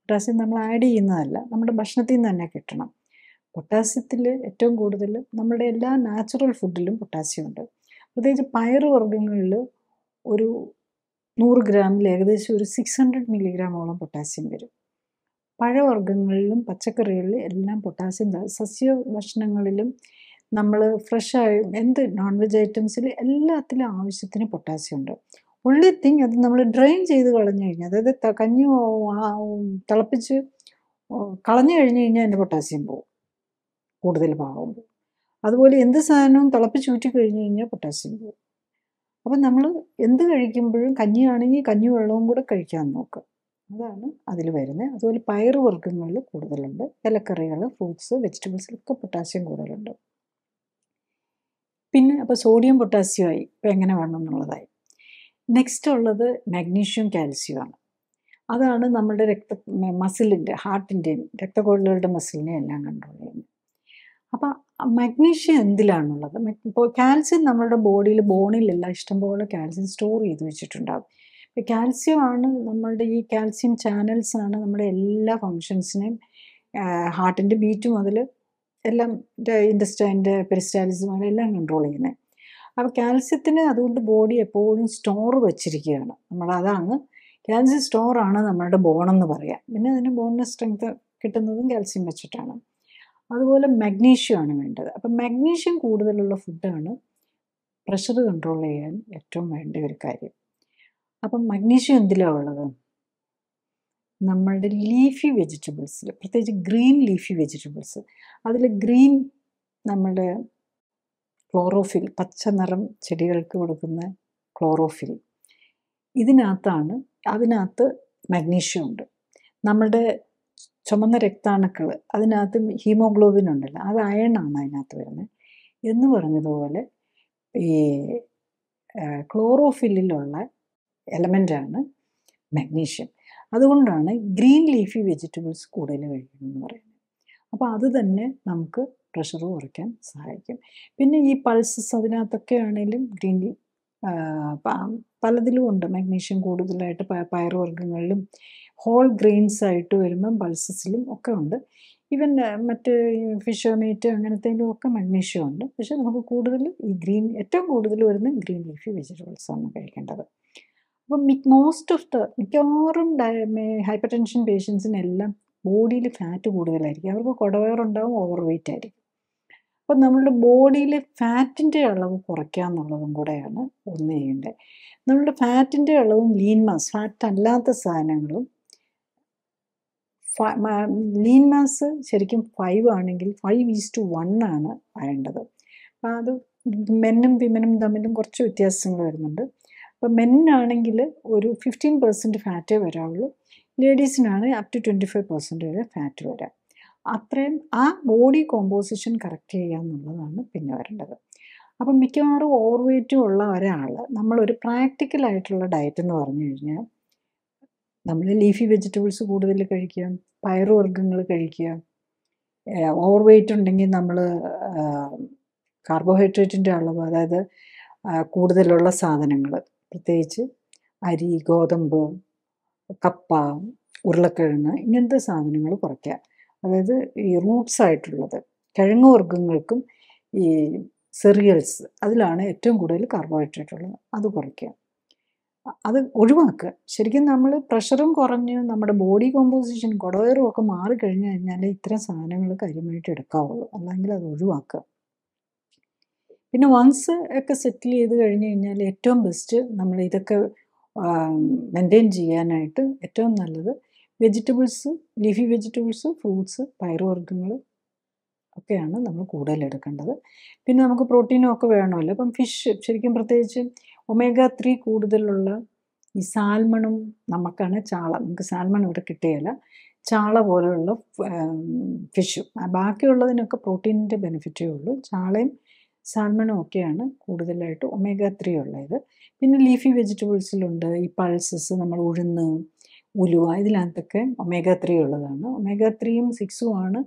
പൊട്ടാസ്യം നമ്മൾ ആഡ് ചെയ്യുന്നതല്ല നമ്മുടെ ഭക്ഷണത്തിൽ നിന്ന് തന്നെ കിട്ടണം പൊട്ടാസ്യത്തിൽ ഏറ്റവും കൂടുതൽ നമ്മുടെ എല്ലാ നാച്ചുറൽ ഫുഡിലും പൊട്ടാസ്യം ഉണ്ട് പ്രത്യേകിച്ച് പയറ് വർഗ്ഗങ്ങളിൽ ഒരു നൂറ് ഗ്രാമിൽ ഏകദേശം ഒരു സിക്സ് ഹൺഡ്രഡ് മില്ലിഗ്രാമോളം പൊട്ടാസ്യം വരും പഴവർഗ്ഗങ്ങളിലും പച്ചക്കറികളിലും എല്ലാം പൊട്ടാസ്യം സസ്യ ഭക്ഷണങ്ങളിലും നമ്മൾ ഫ്രഷ് ആയി എന്ത് നോൺ വെജ് ഐറ്റംസിൽ എല്ലാത്തിലും ആവശ്യത്തിന് പൊട്ടാസ്യം ഉണ്ട് ഉള്ളി തിങ് അത് നമ്മൾ ഡ്രെയിൻ ചെയ്ത് കളഞ്ഞു കഴിഞ്ഞാൽ അതായത് കഞ്ഞു തിളപ്പിച്ച് കളഞ്ഞു കഴിഞ്ഞു കഴിഞ്ഞാൽ അതിൻ്റെ പൊട്ടാസ്യം പോകും കൂടുതൽ പാകുമ്പോൾ അതുപോലെ എന്ത് സാധനവും തിളപ്പിച്ച് ഊറ്റി കഴിഞ്ഞാൽ പൊട്ടാസ്യം പോകും അപ്പം നമ്മൾ എന്ത് കഴിക്കുമ്പോഴും കഞ്ഞിയാണെങ്കിൽ കഞ്ഞി വെള്ളവും കൂടെ കഴിക്കാൻ നോക്കുക അതാണ് അതിൽ വരുന്നത് അതുപോലെ പയറുവർഗ്ഗങ്ങളിൽ കൂടുതലുണ്ട് ഇലക്കറികൾ ഫ്രൂട്ട്സ് വെജിറ്റബിൾസിലൊക്കെ പൊട്ടാസ്യം കൂടുതലുണ്ട് പിന്നെ അപ്പോൾ സോഡിയം പൊട്ടാസ്യം ആയി ഇപ്പോൾ എങ്ങനെ വേണം എന്നുള്ളതായി നെക്സ്റ്റ് ഉള്ളത് മാഗ്നീഷ്യം കാൽസ്യം ആണ് അതാണ് നമ്മുടെ രക്ത മസിലിൻ്റെ ഹാർട്ടിൻ്റെയും രക്തക്കൊഴലുകളുടെ മസിലിനെ എല്ലാം കൺട്രോൾ ചെയ്യുന്നത് അപ്പോൾ മാഗ്നീഷ്യം എന്തിലാണുള്ളത് ഇപ്പോൾ കാൽസ്യം നമ്മുടെ ബോഡിയിൽ ബോണിലല്ല ഇഷ്ടംപോലെ കാൽസ്യം സ്റ്റോർ ചെയ്ത് വെച്ചിട്ടുണ്ടാകും ഇപ്പോൾ കാൽസ്യം ആണ് നമ്മളുടെ ഈ കാൽസ്യം ചാനൽസ് ആണ് നമ്മുടെ എല്ലാ ഫങ്ഷൻസിനെയും ഹാർട്ടിൻ്റെ ബീറ്റ് മുതൽ എല്ലാം ഇൻഡസ്റ്റൈൻ്റെ പെരിസ്റ്റാലിസുമാണ് എല്ലാം കൺട്രോൾ ചെയ്യുന്നത് അപ്പോൾ കാൽസ്യത്തിന് അതുകൊണ്ട് ബോഡി എപ്പോഴും സ്റ്റോർ വെച്ചിരിക്കുകയാണ് നമ്മൾ അതാണ് കാൽസ്യം സ്റ്റോറാണ് നമ്മളുടെ ബോണെന്ന് പറയാം പിന്നെ അതിന് ബോണിന് സ്ട്രെങ്ത് കിട്ടുന്നതും കാൽസ്യം വെച്ചിട്ടാണ് അതുപോലെ ആണ് വേണ്ടത് അപ്പം മഗ്നീഷ്യം കൂടുതലുള്ള ഫുഡാണ് പ്രഷർ കൺട്രോൾ ചെയ്യാൻ ഏറ്റവും വേണ്ട ഒരു കാര്യം അപ്പം മഗ്നീഷ്യം എന്തിലാണ് ഉള്ളത് നമ്മളുടെ ലീഫി വെജിറ്റബിൾസിൽ പ്രത്യേകിച്ച് ഗ്രീൻ ലീഫി വെജിറ്റബിൾസ് അതിൽ ഗ്രീൻ നമ്മുടെ ക്ലോറോഫിൽ പച്ച നിറം ചെടികൾക്ക് കൊടുക്കുന്ന ക്ലോറോഫിൽ ഇതിനകത്താണ് അതിനകത്ത് മഗ്നീഷ്യം ഉണ്ട് നമ്മളുടെ ചുമന്ന രക്താണുക്കൾ അതിനകത്ത് ഹീമോഗ്ലോബിൻ ഉണ്ടല്ലോ അത് അയണാണ് അതിനകത്ത് വരുന്നത് എന്ന് പറഞ്ഞതുപോലെ ഈ ക്ലോറോഫില്ലിലുള്ള എലമെൻ്റാണ് മഗ്നീഷ്യം അതുകൊണ്ടാണ് ഗ്രീൻ ലീഫി വെജിറ്റബിൾസ് കൂടുതൽ കഴിക്കണമെന്ന് പറയുന്നത് അപ്പോൾ അത് തന്നെ നമുക്ക് പ്രഷർ കുറയ്ക്കാൻ സഹായിക്കും പിന്നെ ഈ പൾസസ് അതിനകത്തൊക്കെ ആണെങ്കിലും ഗ്രീൻ ലീ പലതിലും ഉണ്ട് മാഗ്നീഷ്യം കൂടുതലായിട്ട് പയറുവർഗ്ഗങ്ങളിലും ഹോൾ ഗ്രെയിൻസ് ആയിട്ട് വരുമ്പം പൾസസിലും ഒക്കെ ഉണ്ട് ഈവൻ മറ്റ് ഫിഷ് മീറ്റ് അങ്ങനത്തേലും ഒക്കെ മഗ്നീഷ്യം ഉണ്ട് പക്ഷേ നമുക്ക് കൂടുതൽ ഈ ഗ്രീൻ ഏറ്റവും കൂടുതൽ വരുന്ന ഗ്രീൻ ലീഫി വെജിറ്റബിൾസാണ് കഴിക്കേണ്ടത് അപ്പം മിക് മോസ്റ്റ് ഓഫ് ദ മിക്കവാറും ഹൈപ്പർ ടെൻഷൻ പേഷ്യൻസിനെല്ലാം ബോഡിയിൽ ഫാറ്റ് കൂടുതലായിരിക്കും അവർക്ക് കുടവയറുണ്ടാവും ഓവർ വെയിറ്റ് ആയിരിക്കും അപ്പം നമ്മളുടെ ബോഡിയിൽ ഫാറ്റിൻ്റെ അളവ് കുറയ്ക്കുക എന്നുള്ളതും കൂടെയാണ് ഒന്ന് ചെയ്യേണ്ടത് നമ്മളുടെ ഫാറ്റിൻ്റെ അളവും ലീൻ മാസ് ഫാറ്റ് അല്ലാത്ത സാധനങ്ങളും ലീൻ മാസ് ശരിക്കും ഫൈവ് ആണെങ്കിൽ ഫൈവ് ഈസ് ടു വൺ ആണ് വേണ്ടത് അപ്പം അത് മെന്നും വിമനും തമ്മിലും കുറച്ച് വ്യത്യാസങ്ങൾ വരുന്നുണ്ട് അപ്പോൾ മെന്നാണെങ്കിൽ ഒരു ഫിഫ്റ്റീൻ പെർസെൻറ്റ് ഫാറ്റേ വരാവുള്ളൂ ലേഡീസിനാണ് up to twenty five percent വരെ ഫാറ്റ് വരാം അത്രയും ആ ബോഡി കോമ്പോസിഷൻ കറക്റ്റ് ചെയ്യുക എന്നുള്ളതാണ് പിന്നെ വരേണ്ടത് അപ്പം മിക്കവാറും ഓവർ ഉള്ള ഒരാൾ നമ്മളൊരു പ്രാക്ടിക്കൽ ആയിട്ടുള്ള ഡയറ്റ് എന്ന് പറഞ്ഞു കഴിഞ്ഞാൽ നമ്മൾ ലീഫി വെജിറ്റബിൾസ് കൂടുതൽ കഴിക്കുക പയറുവർഗ്ഗങ്ങൾ കഴിക്കുക ഓവർ ഉണ്ടെങ്കിൽ നമ്മൾ കാർബോഹൈഡ്രേറ്റിൻ്റെ അളവ് അതായത് കൂടുതലുള്ള സാധനങ്ങൾ പ്രത്യേകിച്ച് അരി ഗോതമ്പ് കപ്പ ഉരുളക്കിഴങ്ങ് ഇങ്ങനത്തെ സാധനങ്ങൾ കുറയ്ക്കുക അതായത് ഈ റൂട്ട്സ് ആയിട്ടുള്ളത് കിഴങ്ങ് വർഗ്ഗങ്ങൾക്കും ഈ സെറിയൽസ് അതിലാണ് ഏറ്റവും കൂടുതൽ കാർബോഹൈഡ്രേറ്റ് ഉള്ളത് അത് കുറയ്ക്കുക അത് ഒഴിവാക്കുക ശരിക്കും നമ്മൾ പ്രഷറും കുറഞ്ഞ് നമ്മുടെ ബോഡി കോമ്പോസിഷൻ കുടവയറും ഒക്കെ മാറിക്കഴിഞ്ഞു കഴിഞ്ഞാൽ ഇത്തരം സാധനങ്ങൾ കാര്യമായിട്ട് എടുക്കാവുള്ളൂ അല്ലെങ്കിൽ അത് ഒഴിവാക്കുക പിന്നെ വൺസ് ഒക്കെ സെറ്റിൽ ചെയ്ത് കഴിഞ്ഞ് കഴിഞ്ഞാൽ ഏറ്റവും ബെസ്റ്റ് നമ്മൾ ഇതൊക്കെ മെയിൻറ്റെയിൻ ചെയ്യാനായിട്ട് ഏറ്റവും നല്ലത് വെജിറ്റബിൾസ് ലീഫി വെജിറ്റബിൾസ് ഫ്രൂട്ട്സ് പയറുവർഗ്ഗങ്ങൾ ഒക്കെയാണ് നമ്മൾ കൂടുതലെടുക്കേണ്ടത് പിന്നെ നമുക്ക് പ്രോട്ടീനും ഒക്കെ വേണമല്ലോ അപ്പം ഫിഷ് ശരിക്കും പ്രത്യേകിച്ച് ഒമേഗ ത്രീ കൂടുതലുള്ള ഈ സാൽമണും നമുക്കാണ് ചാള നമുക്ക് സാൽമൺ ഇവിടെ കിട്ടുകയില്ല ചാള പോലെയുള്ള ഫിഷും ബാക്കിയുള്ളതിനൊക്കെ പ്രോട്ടീനിൻ്റെ ബെനിഫിറ്റേ ഉള്ളൂ ചാളയും സാൽമണും ഒക്കെയാണ് കൂടുതലായിട്ട് ഒമേഗ ത്രീ ഉള്ളത് പിന്നെ ലീഫി വെജിറ്റബിൾസിലുണ്ട് ഈ പൾസസ് നമ്മൾ ഉഴുന്ന് ഉലുവ ഇതിനകത്തൊക്കെ ഒമേഗ ത്രീ ഉള്ളതാണ് ഒമേഗ ത്രീയും സിക്സും ആണ്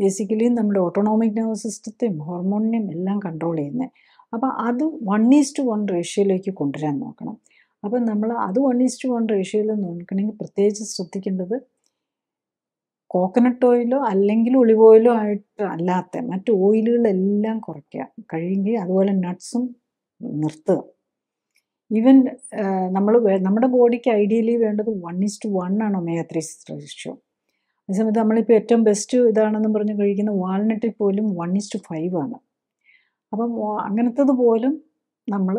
ബേസിക്കലി നമ്മുടെ ഓട്ടോണോമിക് nervous സിസ്റ്റത്തെയും ഹോർമോണിനെയും എല്ലാം കൺട്രോൾ ചെയ്യുന്നത് അപ്പോൾ അത് വൺ ഈസ്റ്റ് വൺ റേഷ്യോയിലേക്ക് കൊണ്ടുവരാൻ നോക്കണം അപ്പം നമ്മൾ അത് വൺ ഈസ്റ്റ് വൺ റേഷ്യോയിൽ നോക്കണമെങ്കിൽ പ്രത്യേകിച്ച് ശ്രദ്ധിക്കേണ്ടത് കോക്കനട്ട് ഓയിലോ അല്ലെങ്കിൽ ഒളിവ് ഓയിലോ ആയിട്ട് അല്ലാത്ത മറ്റ് ഓയിലുകളെല്ലാം കുറയ്ക്കുക കഴിയുമെങ്കിൽ അതുപോലെ നട്ട്സും നിർത്തുക ഈവൻ നമ്മൾ നമ്മുടെ ബോഡിക്ക് ഐഡിയലി വേണ്ടത് വൺ ഇസ്റ്റ് വൺ ആണ് ഒമേഗ ത്രീ റേഷ്യോ അതേസമയത്ത് നമ്മളിപ്പോൾ ഏറ്റവും ബെസ്റ്റ് ഇതാണെന്ന് പറഞ്ഞ് കഴിക്കുന്ന വാൾനട്ടിൽ പോലും വൺ ഇസ്റ്റ് ഫൈവ് ആണ് അപ്പം അങ്ങനത്തത് പോലും നമ്മൾ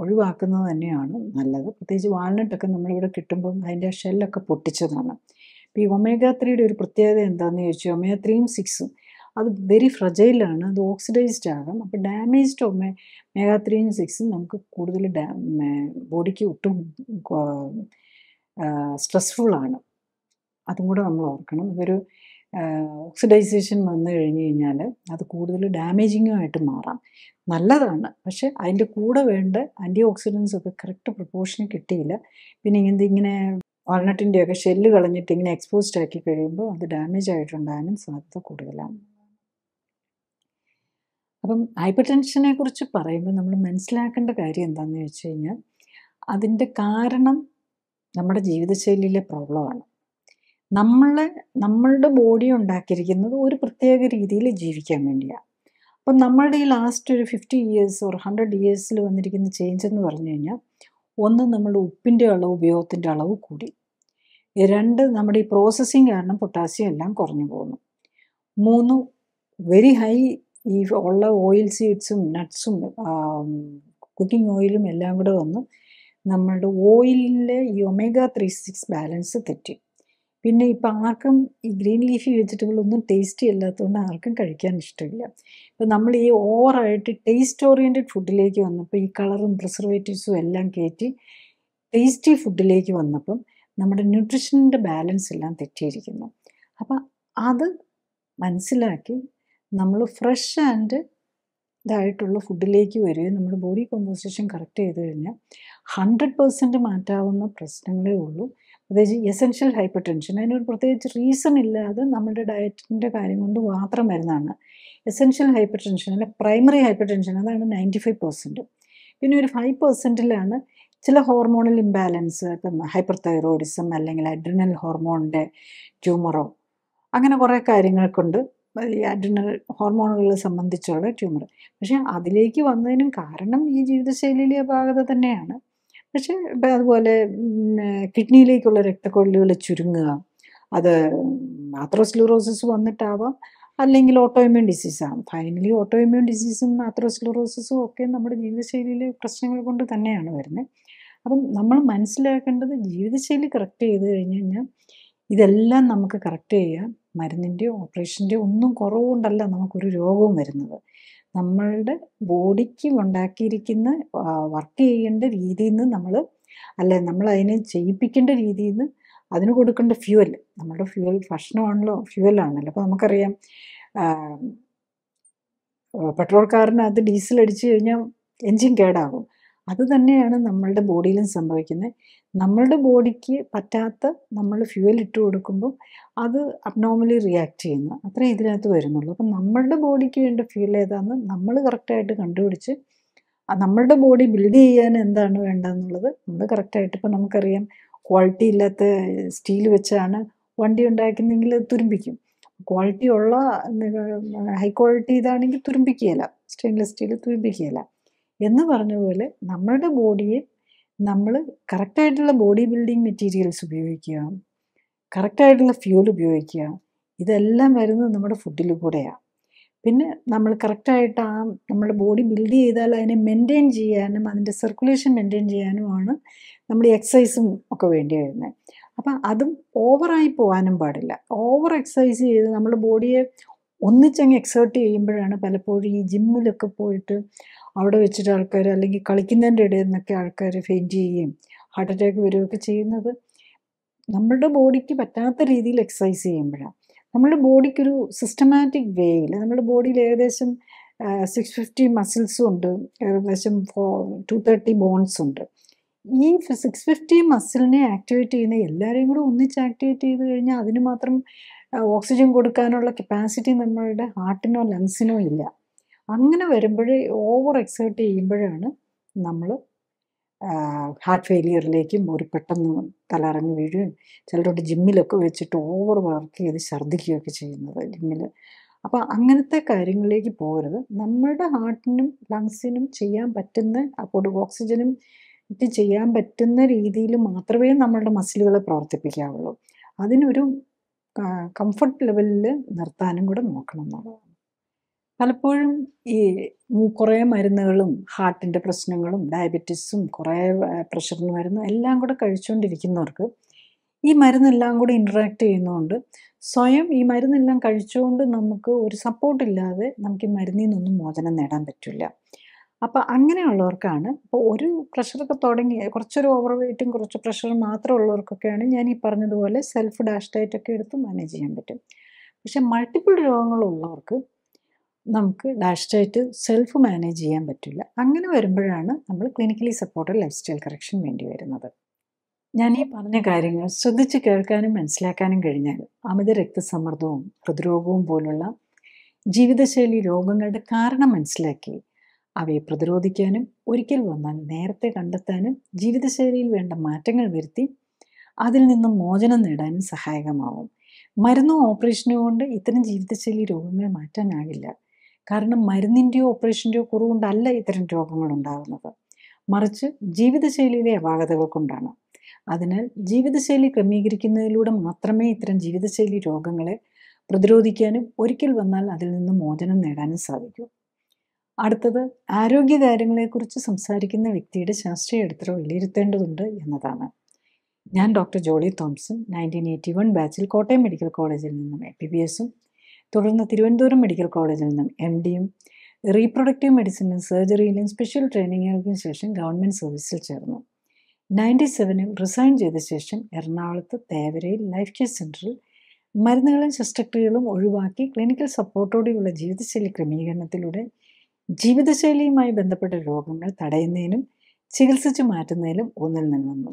ഒഴിവാക്കുന്നത് തന്നെയാണ് നല്ലത് പ്രത്യേകിച്ച് വാൾനട്ടൊക്കെ നമ്മളിവിടെ കിട്ടുമ്പം അതിൻ്റെ ഷെല്ലൊക്കെ പൊട്ടിച്ചതാണ് ഈ ഒമേഗ ത്രീയുടെ ഒരു പ്രത്യേകത എന്താണെന്ന് ചോദിച്ചു ഒമേഗ ത്രീയും സിക്സും അത് വെരി ഫ്രജൈലാണ് അത് ഓക്സിഡൈസ്ഡ് ആകാം അപ്പോൾ ഡാമേജ്ഡ് ഒമേ മേഗാ ത്രീയും സിക്സും നമുക്ക് കൂടുതൽ ഡാ ബോഡിക്ക് ഒട്ടും സ്ട്രെസ്ഫുള്ളാണ് അതും കൂടെ നമ്മൾ ഓർക്കണം ഇതൊരു ഓക്സിഡൈസേഷൻ വന്നു കഴിഞ്ഞ് കഴിഞ്ഞാൽ അത് കൂടുതൽ ഡാമേജിങ്ങുമായിട്ട് മാറാം നല്ലതാണ് പക്ഷെ അതിൻ്റെ കൂടെ വേണ്ട ആൻറ്റി ഓക്സിഡൻസ് ഒക്കെ കറക്റ്റ് പ്രൊപ്പോർഷന് കിട്ടിയില്ല പിന്നെ ഇങ്ങനത്തെ ഇങ്ങനെ വാൾനട്ടിൻ്റെയൊക്കെ ഷെല്ല് കളഞ്ഞിട്ട് ഇങ്ങനെ എക്സ്പോസ്ഡ് ആക്കി കഴിയുമ്പോൾ അത് ഡാമേജ് ആയിട്ടുണ്ടാകാനും സാധ്യത കൂടുതലാണ് അപ്പം ഹൈപ്പർ ടെൻഷനെ കുറിച്ച് പറയുമ്പോൾ നമ്മൾ മനസ്സിലാക്കേണ്ട കാര്യം എന്താണെന്ന് വെച്ച് കഴിഞ്ഞാൽ അതിൻ്റെ കാരണം നമ്മുടെ ജീവിതശൈലിയിലെ പ്രോബ്ലമാണ് നമ്മൾ നമ്മളുടെ ബോഡി ഉണ്ടാക്കിയിരിക്കുന്നത് ഒരു പ്രത്യേക രീതിയിൽ ജീവിക്കാൻ വേണ്ടിയാണ് അപ്പം നമ്മളുടെ ഈ ലാസ്റ്റ് ഒരു ഫിഫ്റ്റി ഇയേഴ്സ് ഒരു ഹൺഡ്രഡ് ഇയേഴ്സിൽ വന്നിരിക്കുന്ന ചേഞ്ച് എന്ന് പറഞ്ഞു കഴിഞ്ഞാൽ ഒന്ന് നമ്മൾ ഉപ്പിൻ്റെ അളവ് ഉപയോഗത്തിൻ്റെ അളവ് കൂടി രണ്ട് നമ്മുടെ ഈ പ്രോസസ്സിങ് കാരണം പൊട്ടാസ്യം എല്ലാം കുറഞ്ഞു പോകുന്നു മൂന്ന് വെരി ഹൈ ഈ ഉള്ള ഓയിൽ സീഡ്സും നട്ട്സും കുക്കിംഗ് ഓയിലും എല്ലാം കൂടെ വന്ന് നമ്മളുടെ ഓയിലിലെ ഈ ഒമേഗ ത്രീ സിക്സ് ബാലൻസ് തെറ്റി പിന്നെ ഇപ്പം ആർക്കും ഈ ഗ്രീൻ ലീഫി വെജിറ്റബിൾ ഒന്നും ടേസ്റ്റി അല്ലാത്തതുകൊണ്ട് ആർക്കും കഴിക്കാൻ ഇഷ്ടമില്ല ഇപ്പം നമ്മൾ ഈ ഓവറായിട്ട് ടേസ്റ്റ് ഓറിയൻറ്റഡ് ഫുഡിലേക്ക് വന്നപ്പോൾ ഈ കളറും പ്രിസർവേറ്റീവ്സും എല്ലാം കയറ്റി ടേസ്റ്റി ഫുഡിലേക്ക് വന്നപ്പം നമ്മുടെ ന്യൂട്രിഷൻ്റെ ബാലൻസ് എല്ലാം തെറ്റിയിരിക്കുന്നു അപ്പം അത് മനസ്സിലാക്കി നമ്മൾ ഫ്രഷ് ആൻഡ് ഇതായിട്ടുള്ള ഫുഡിലേക്ക് വരികയും നമ്മുടെ ബോഡി കോമ്പോസിഷൻ കറക്റ്റ് ചെയ്ത് കഴിഞ്ഞാൽ ഹൺഡ്രഡ് പേഴ്സൻറ്റ് മാറ്റാവുന്ന പ്രശ്നങ്ങളേ ഉള്ളൂ പ്രത്യേകിച്ച് എസെൻഷ്യൽ ഹൈപ്പർ ടെൻഷൻ അതിനൊരു പ്രത്യേകിച്ച് റീസൺ ഇല്ലാതെ നമ്മുടെ ഡയറ്റിൻ്റെ കാര്യം കൊണ്ട് മാത്രം വരുന്നതാണ് എസെൻഷ്യൽ ഹൈപ്പർ ടെൻഷൻ അല്ലെങ്കിൽ പ്രൈമറി ഹൈപ്പർ ടെൻഷൻ അതാണ് നയൻറ്റി ഫൈവ് പെർസെൻറ്റും പിന്നെ ഒരു ഫൈവ് പെർസെൻറ്റിലാണ് ചില ഹോർമോണൽ ഇംബാലൻസ് ഇപ്പം ഹൈപ്പർ തൈറോയിഡിസം അല്ലെങ്കിൽ അഡ്രിനൽ ഹോർമോണിൻ്റെ ട്യൂമറോ അങ്ങനെ കുറേ കാര്യങ്ങൾ കൊണ്ട് ഈ അഡ്രിനൽ ഹോർമോണുകളെ സംബന്ധിച്ചുള്ള ട്യൂമർ പക്ഷേ അതിലേക്ക് വന്നതിനും കാരണം ഈ ജീവിതശൈലിയിലെ അപാകത തന്നെയാണ് പക്ഷേ അതുപോലെ കിഡ്നിയിലേക്കുള്ള രക്തക്കൊള്ളികൾ ചുരുങ്ങുക അത് ആത്രോസ്ലുറോസിസ് വന്നിട്ടാവാം അല്ലെങ്കിൽ ഓട്ടോഇമ്യൂൺ ഡിസീസാണ് ഫൈനലി ഓട്ടോഇമ്യൂൺ ഡിസീസും ആത്രോസ്ലുറോസിസും ഒക്കെ നമ്മുടെ ജീവിതശൈലിയിലെ പ്രശ്നങ്ങൾ കൊണ്ട് തന്നെയാണ് വരുന്നത് അപ്പം നമ്മൾ മനസ്സിലാക്കേണ്ടത് ജീവിതശൈലി കറക്റ്റ് ചെയ്ത് കഴിഞ്ഞ് കഴിഞ്ഞാൽ ഇതെല്ലാം നമുക്ക് കറക്റ്റ് ചെയ്യാം മരുന്നിൻ്റെയോ ഓപ്പറേഷൻ്റെയോ ഒന്നും കുറവുകൊണ്ടല്ല നമുക്കൊരു രോഗവും വരുന്നത് നമ്മളുടെ ബോഡിക്ക് ഉണ്ടാക്കിയിരിക്കുന്ന വർക്ക് ചെയ്യേണ്ട രീതിയിൽ നിന്ന് നമ്മൾ അല്ല നമ്മൾ അതിനെ ചെയ്യിപ്പിക്കേണ്ട രീതിയിൽ നിന്ന് അതിന് കൊടുക്കേണ്ട ഫ്യൂവൽ നമ്മുടെ ഫ്യൂവൽ ഭക്ഷണമാണല്ലോ ആണല്ലോ അപ്പോൾ നമുക്കറിയാം പെട്രോൾ കാറിന് അത് ഡീസൽ അടിച്ചു കഴിഞ്ഞാൽ എൻജിൻ കേടാകും അതുതന്നെയാണ് നമ്മളുടെ ബോഡിയിലും സംഭവിക്കുന്നത് നമ്മളുടെ ബോഡിക്ക് പറ്റാത്ത നമ്മൾ ഫ്യൂവൽ ഇട്ട് കൊടുക്കുമ്പോൾ അത് അബ്നോർമലി റിയാക്ട് ചെയ്യുന്നു അത്രേ ഇതിനകത്ത് വരുന്നുള്ളൂ അപ്പം നമ്മളുടെ ബോഡിക്ക് വേണ്ട ഫ്യൂൽ ഏതാണെന്ന് നമ്മൾ കറക്റ്റായിട്ട് കണ്ടുപിടിച്ച് നമ്മളുടെ ബോഡി ബിൽഡ് ചെയ്യാൻ എന്താണ് വേണ്ടതെന്നുള്ളത് നമ്മൾ കറക്റ്റായിട്ട് ഇപ്പം നമുക്കറിയാം ക്വാളിറ്റി ഇല്ലാത്ത സ്റ്റീൽ വെച്ചാണ് വണ്ടി ഉണ്ടാക്കുന്നതെങ്കിൽ തുരുമ്പിക്കും ക്വാളിറ്റി ഉള്ള ഹൈ ക്വാളിറ്റി ഇതാണെങ്കിൽ തുരുമ്പിക്കുകയില്ല സ്റ്റെയിൻലെസ് സ്റ്റീൽ തുരുമ്പിക്കുകയില്ല എന്ന് പറഞ്ഞ പോലെ നമ്മളുടെ ബോഡിയെ നമ്മൾ കറക്റ്റായിട്ടുള്ള ബോഡി ബിൽഡിംഗ് മെറ്റീരിയൽസ് ഉപയോഗിക്കുക കറക്റ്റായിട്ടുള്ള ഫ്യൂൽ ഉപയോഗിക്കുക ഇതെല്ലാം വരുന്നത് നമ്മുടെ ഫുഡിൽ കൂടെയാണ് പിന്നെ നമ്മൾ കറക്റ്റായിട്ട് ആ നമ്മുടെ ബോഡി ബിൽഡ് ചെയ്താൽ അതിനെ മെയിൻറ്റെയിൻ ചെയ്യാനും അതിൻ്റെ സർക്കുലേഷൻ മെയിൻറ്റെയിൻ ചെയ്യാനുമാണ് നമ്മൾ എക്സസൈസും ഒക്കെ വേണ്ടി വരുന്നത് അപ്പം അതും ഓവറായി പോകാനും പാടില്ല ഓവർ എക്സസൈസ് ചെയ്ത് നമ്മുടെ ബോഡിയെ ഒന്നിച്ചങ്ങ് എക്സേർട്ട് ചെയ്യുമ്പോഴാണ് പലപ്പോഴും ഈ ജിമ്മിലൊക്കെ പോയിട്ട് അവിടെ വെച്ചിട്ട് ആൾക്കാർ അല്ലെങ്കിൽ കളിക്കുന്നതിൻ്റെ ഇടയിൽ നിന്നൊക്കെ ആൾക്കാർ ഫെയിൻറ്റ് ചെയ്യുകയും ഹാർട്ട് അറ്റാക്ക് വരികയൊക്കെ ചെയ്യുന്നത് നമ്മളുടെ ബോഡിക്ക് പറ്റാത്ത രീതിയിൽ എക്സസൈസ് ചെയ്യുമ്പോഴാണ് നമ്മുടെ ബോഡിക്കൊരു സിസ്റ്റമാറ്റിക് വേയിൽ നമ്മുടെ ബോഡിയിൽ ഏകദേശം സിക്സ് ഫിഫ്റ്റി മസിൽസും ഉണ്ട് ഏകദേശം ഫോ ടു തേർട്ടി ബോൺസ് ഉണ്ട് ഈ സിക്സ് ഫിഫ്റ്റി മസിലിനെ ആക്ടിവേറ്റ് ചെയ്യുന്ന എല്ലാവരെയും കൂടെ ഒന്നിച്ച് ആക്ടിവേറ്റ് ചെയ്ത് കഴിഞ്ഞാൽ അതിന് മാത്രം ഓക്സിജൻ കൊടുക്കാനുള്ള കപ്പാസിറ്റി നമ്മളുടെ ഹാർട്ടിനോ ലങ്സിനോ ഇല്ല അങ്ങനെ വരുമ്പോൾ ഓവർ എക്സേർട്ട് ചെയ്യുമ്പോഴാണ് നമ്മൾ ഹാർട്ട് ഫെയിലിയറിലേക്കും ഒരു പെട്ടെന്ന് തലറങ്ങി വീഴുകയും ചിലരോട് ജിമ്മിലൊക്കെ വെച്ചിട്ട് ഓവർ വർക്ക് ചെയ്ത് ഛർദ്ദിക്കുകയൊക്കെ ചെയ്യുന്നത് ജിമ്മിൽ അപ്പോൾ അങ്ങനത്തെ കാര്യങ്ങളിലേക്ക് പോകരുത് നമ്മുടെ ഹാർട്ടിനും ലങ്സിനും ചെയ്യാൻ പറ്റുന്ന അപ്പോൾ ഓക്സിജനും ചെയ്യാൻ പറ്റുന്ന രീതിയിൽ മാത്രമേ നമ്മളുടെ മസിലുകളെ പ്രവർത്തിപ്പിക്കാവുള്ളൂ അതിനൊരു കംഫർട്ട് ലെവലിൽ നിർത്താനും കൂടെ നോക്കണം എന്നുള്ളതാണ് പലപ്പോഴും ഈ കുറേ മരുന്നുകളും ഹാർട്ടിൻ്റെ പ്രശ്നങ്ങളും ഡയബറ്റീസും കുറേ പ്രഷറിന് മരുന്നും എല്ലാം കൂടെ കഴിച്ചുകൊണ്ടിരിക്കുന്നവർക്ക് ഈ മരുന്നെല്ലാം കൂടെ ഇൻട്രാക്ട് ചെയ്യുന്നതുകൊണ്ട് സ്വയം ഈ മരുന്നെല്ലാം കഴിച്ചുകൊണ്ട് നമുക്ക് ഒരു സപ്പോർട്ട് ഇല്ലാതെ നമുക്ക് ഈ മരുന്നിൽ നിന്നൊന്നും മോചനം നേടാൻ പറ്റില്ല അപ്പോൾ അങ്ങനെയുള്ളവർക്കാണ് ഇപ്പോൾ ഒരു പ്രഷറൊക്കെ തുടങ്ങി കുറച്ചൊരു ഓവർ വെയിറ്റും കുറച്ച് പ്രഷർ മാത്രം ഉള്ളവർക്കൊക്കെയാണ് ഞാൻ ഈ പറഞ്ഞതുപോലെ സെൽഫ് ഡാഷ് ഡയറ്റ് ഒക്കെ എടുത്ത് മാനേജ് ചെയ്യാൻ പറ്റും പക്ഷെ മൾട്ടിപ്പിൾ രോഗങ്ങളുള്ളവർക്ക് നമുക്ക് ഡാഷ്ടായിട്ട് സെൽഫ് മാനേജ് ചെയ്യാൻ പറ്റില്ല അങ്ങനെ വരുമ്പോഴാണ് നമ്മൾ clinically supported lifestyle correction വേണ്ടി വരുന്നത് ഞാൻ ഈ പറഞ്ഞ കാര്യങ്ങൾ ശ്രദ്ധിച്ച് കേൾക്കാനും മനസ്സിലാക്കാനും കഴിഞ്ഞാൽ അമിത രക്തസമ്മർദ്ദവും ഹൃദ്രോഗവും പോലുള്ള ജീവിതശൈലി രോഗങ്ങളുടെ കാരണം മനസ്സിലാക്കി അവയെ പ്രതിരോധിക്കാനും ഒരിക്കൽ വന്നാൽ നേരത്തെ കണ്ടെത്താനും ജീവിതശൈലിയിൽ വേണ്ട മാറ്റങ്ങൾ വരുത്തി അതിൽ നിന്നും മോചനം നേടാനും സഹായകമാവും മരുന്നോ ഓപ്പറേഷനോ കൊണ്ട് ഇത്തരം ജീവിതശൈലി രോഗങ്ങൾ മാറ്റാനാകില്ല കാരണം മരുന്നിൻ്റെയോ ഓപ്പറേഷൻ്റെയോ കുറവുകൊണ്ടല്ല ഇത്തരം രോഗങ്ങൾ ഉണ്ടാകുന്നത് മറിച്ച് ജീവിതശൈലിയിലെ അപാകതകൾ കൊണ്ടാണ് അതിനാൽ ജീവിതശൈലി ക്രമീകരിക്കുന്നതിലൂടെ മാത്രമേ ഇത്തരം ജീവിതശൈലി രോഗങ്ങളെ പ്രതിരോധിക്കാനും ഒരിക്കൽ വന്നാൽ അതിൽ നിന്ന് മോചനം നേടാനും സാധിക്കൂ അടുത്തത് ആരോഗ്യകാര്യങ്ങളെക്കുറിച്ച് സംസാരിക്കുന്ന വ്യക്തിയുടെ ശാസ്ത്രീയ ചരിത്രം വിലയിരുത്തേണ്ടതുണ്ട് എന്നതാണ് ഞാൻ doctor Jolly Thomson nineteen eighty one ബാച്ചിൽ കോട്ടയം മെഡിക്കൽ കോളേജിൽ നിന്നും എ പി ബി എസും തുടർന്ന് തിരുവനന്തപുരം മെഡിക്കൽ കോളേജിൽ നിന്നും എം ഡിയും റീപ്രൊഡക്റ്റീവ് മെഡിസിനും സർജറിയിലും സ്പെഷ്യൽ ട്രെയിനിങ്ങുകൾക്കും ശേഷം ഗവൺമെൻറ് സർവീസിൽ ചേർന്നു നയൻറ്റി സെവനിൽ റിസൈൻ ചെയ്ത ശേഷം എറണാകുളത്ത് തേവരയിൽ ലൈഫ് കെയർ സെൻറ്ററിൽ മരുന്നുകളും ശസ്ത്രക്രിയകളും ഒഴിവാക്കി ക്ലിനിക്കൽ സപ്പോർട്ടോടെയുള്ള ജീവിതശൈലി ക്രമീകരണത്തിലൂടെ ജീവിതശൈലിയുമായി ബന്ധപ്പെട്ട രോഗങ്ങൾ തടയുന്നതിനും ചികിത്സിച്ചു മാറ്റുന്നതിലും ഊന്നൽ നൽകുന്നു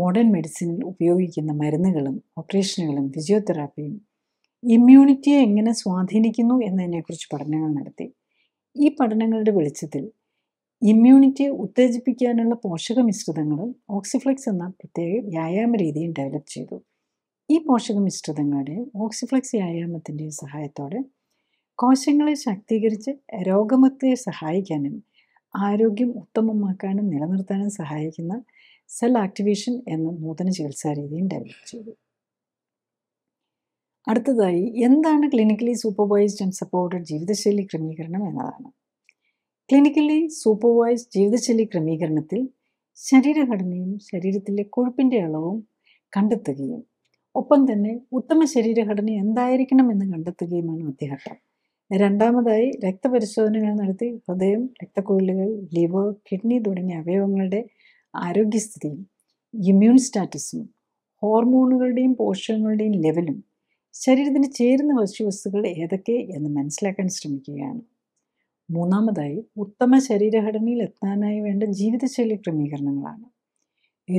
മോഡേൺ മെഡിസിനിൽ ഉപയോഗിക്കുന്ന മരുന്നുകളും ഓപ്പറേഷനുകളും ഫിസിയോതെറാപ്പിയും ഇമ്മ്യൂണിറ്റിയെ എങ്ങനെ സ്വാധീനിക്കുന്നു എന്നതിനെക്കുറിച്ച് പഠനങ്ങൾ നടത്തി ഈ പഠനങ്ങളുടെ വെളിച്ചത്തിൽ ഇമ്മ്യൂണിറ്റിയെ ഉത്തേജിപ്പിക്കാനുള്ള പോഷക മിശ്രിതങ്ങളും ഓക്സിഫ്ലെക്സ് എന്ന പ്രത്യേക വ്യായാമ രീതിയും ഡെവലപ്പ് ചെയ്തു ഈ പോഷക മിശ്രിതങ്ങളുടെയും ഓക്സിഫ്ലെക്സ് വ്യായാമത്തിൻ്റെയും സഹായത്തോടെ കോശങ്ങളെ ശാക്തീകരിച്ച് രോഗമുക്തിയെ സഹായിക്കാനും ആരോഗ്യം ഉത്തമമാക്കാനും നിലനിർത്താനും സഹായിക്കുന്ന സെൽ ആക്ടിവേഷൻ എന്ന നൂതന ചികിത്സാ രീതിയും ഡെവലപ്പ് ചെയ്തു അടുത്തതായി എന്താണ് ക്ലിനിക്കലി സൂപ്പർവൈസ്ഡ് ആൻഡ് സപ്പോർട്ടഡ് ജീവിതശൈലി ക്രമീകരണം എന്നതാണ് ക്ലിനിക്കലി സൂപ്പർവൈസ്ഡ് ജീവിതശൈലി ക്രമീകരണത്തിൽ ശരീരഘടനയും ശരീരത്തിലെ കൊഴുപ്പിൻ്റെ അളവും കണ്ടെത്തുകയും ഒപ്പം തന്നെ ഉത്തമ ശരീരഘടന എന്തായിരിക്കണം എന്ന് കണ്ടെത്തുകയുമാണ് ആദ്യഘട്ടം രണ്ടാമതായി രക്തപരിശോധനകൾ നടത്തി ഹൃദയം രക്തക്കുഴലുകൾ ലിവർ കിഡ്നി തുടങ്ങിയ അവയവങ്ങളുടെ ആരോഗ്യസ്ഥിതിയും ഇമ്മ്യൂൺ സ്റ്റാറ്റസും ഹോർമോണുകളുടെയും പോഷകങ്ങളുടെയും ലെവലും ശരീരത്തിന് ചേരുന്ന ഭക്ഷ്യവസ്തുക്കൾ ഏതൊക്കെ എന്ന് മനസ്സിലാക്കാൻ ശ്രമിക്കുകയാണ് മൂന്നാമതായി ഉത്തമ ശരീരഘടനയിൽ എത്താനായി വേണ്ട ജീവിതശൈലി ക്രമീകരണങ്ങളാണ്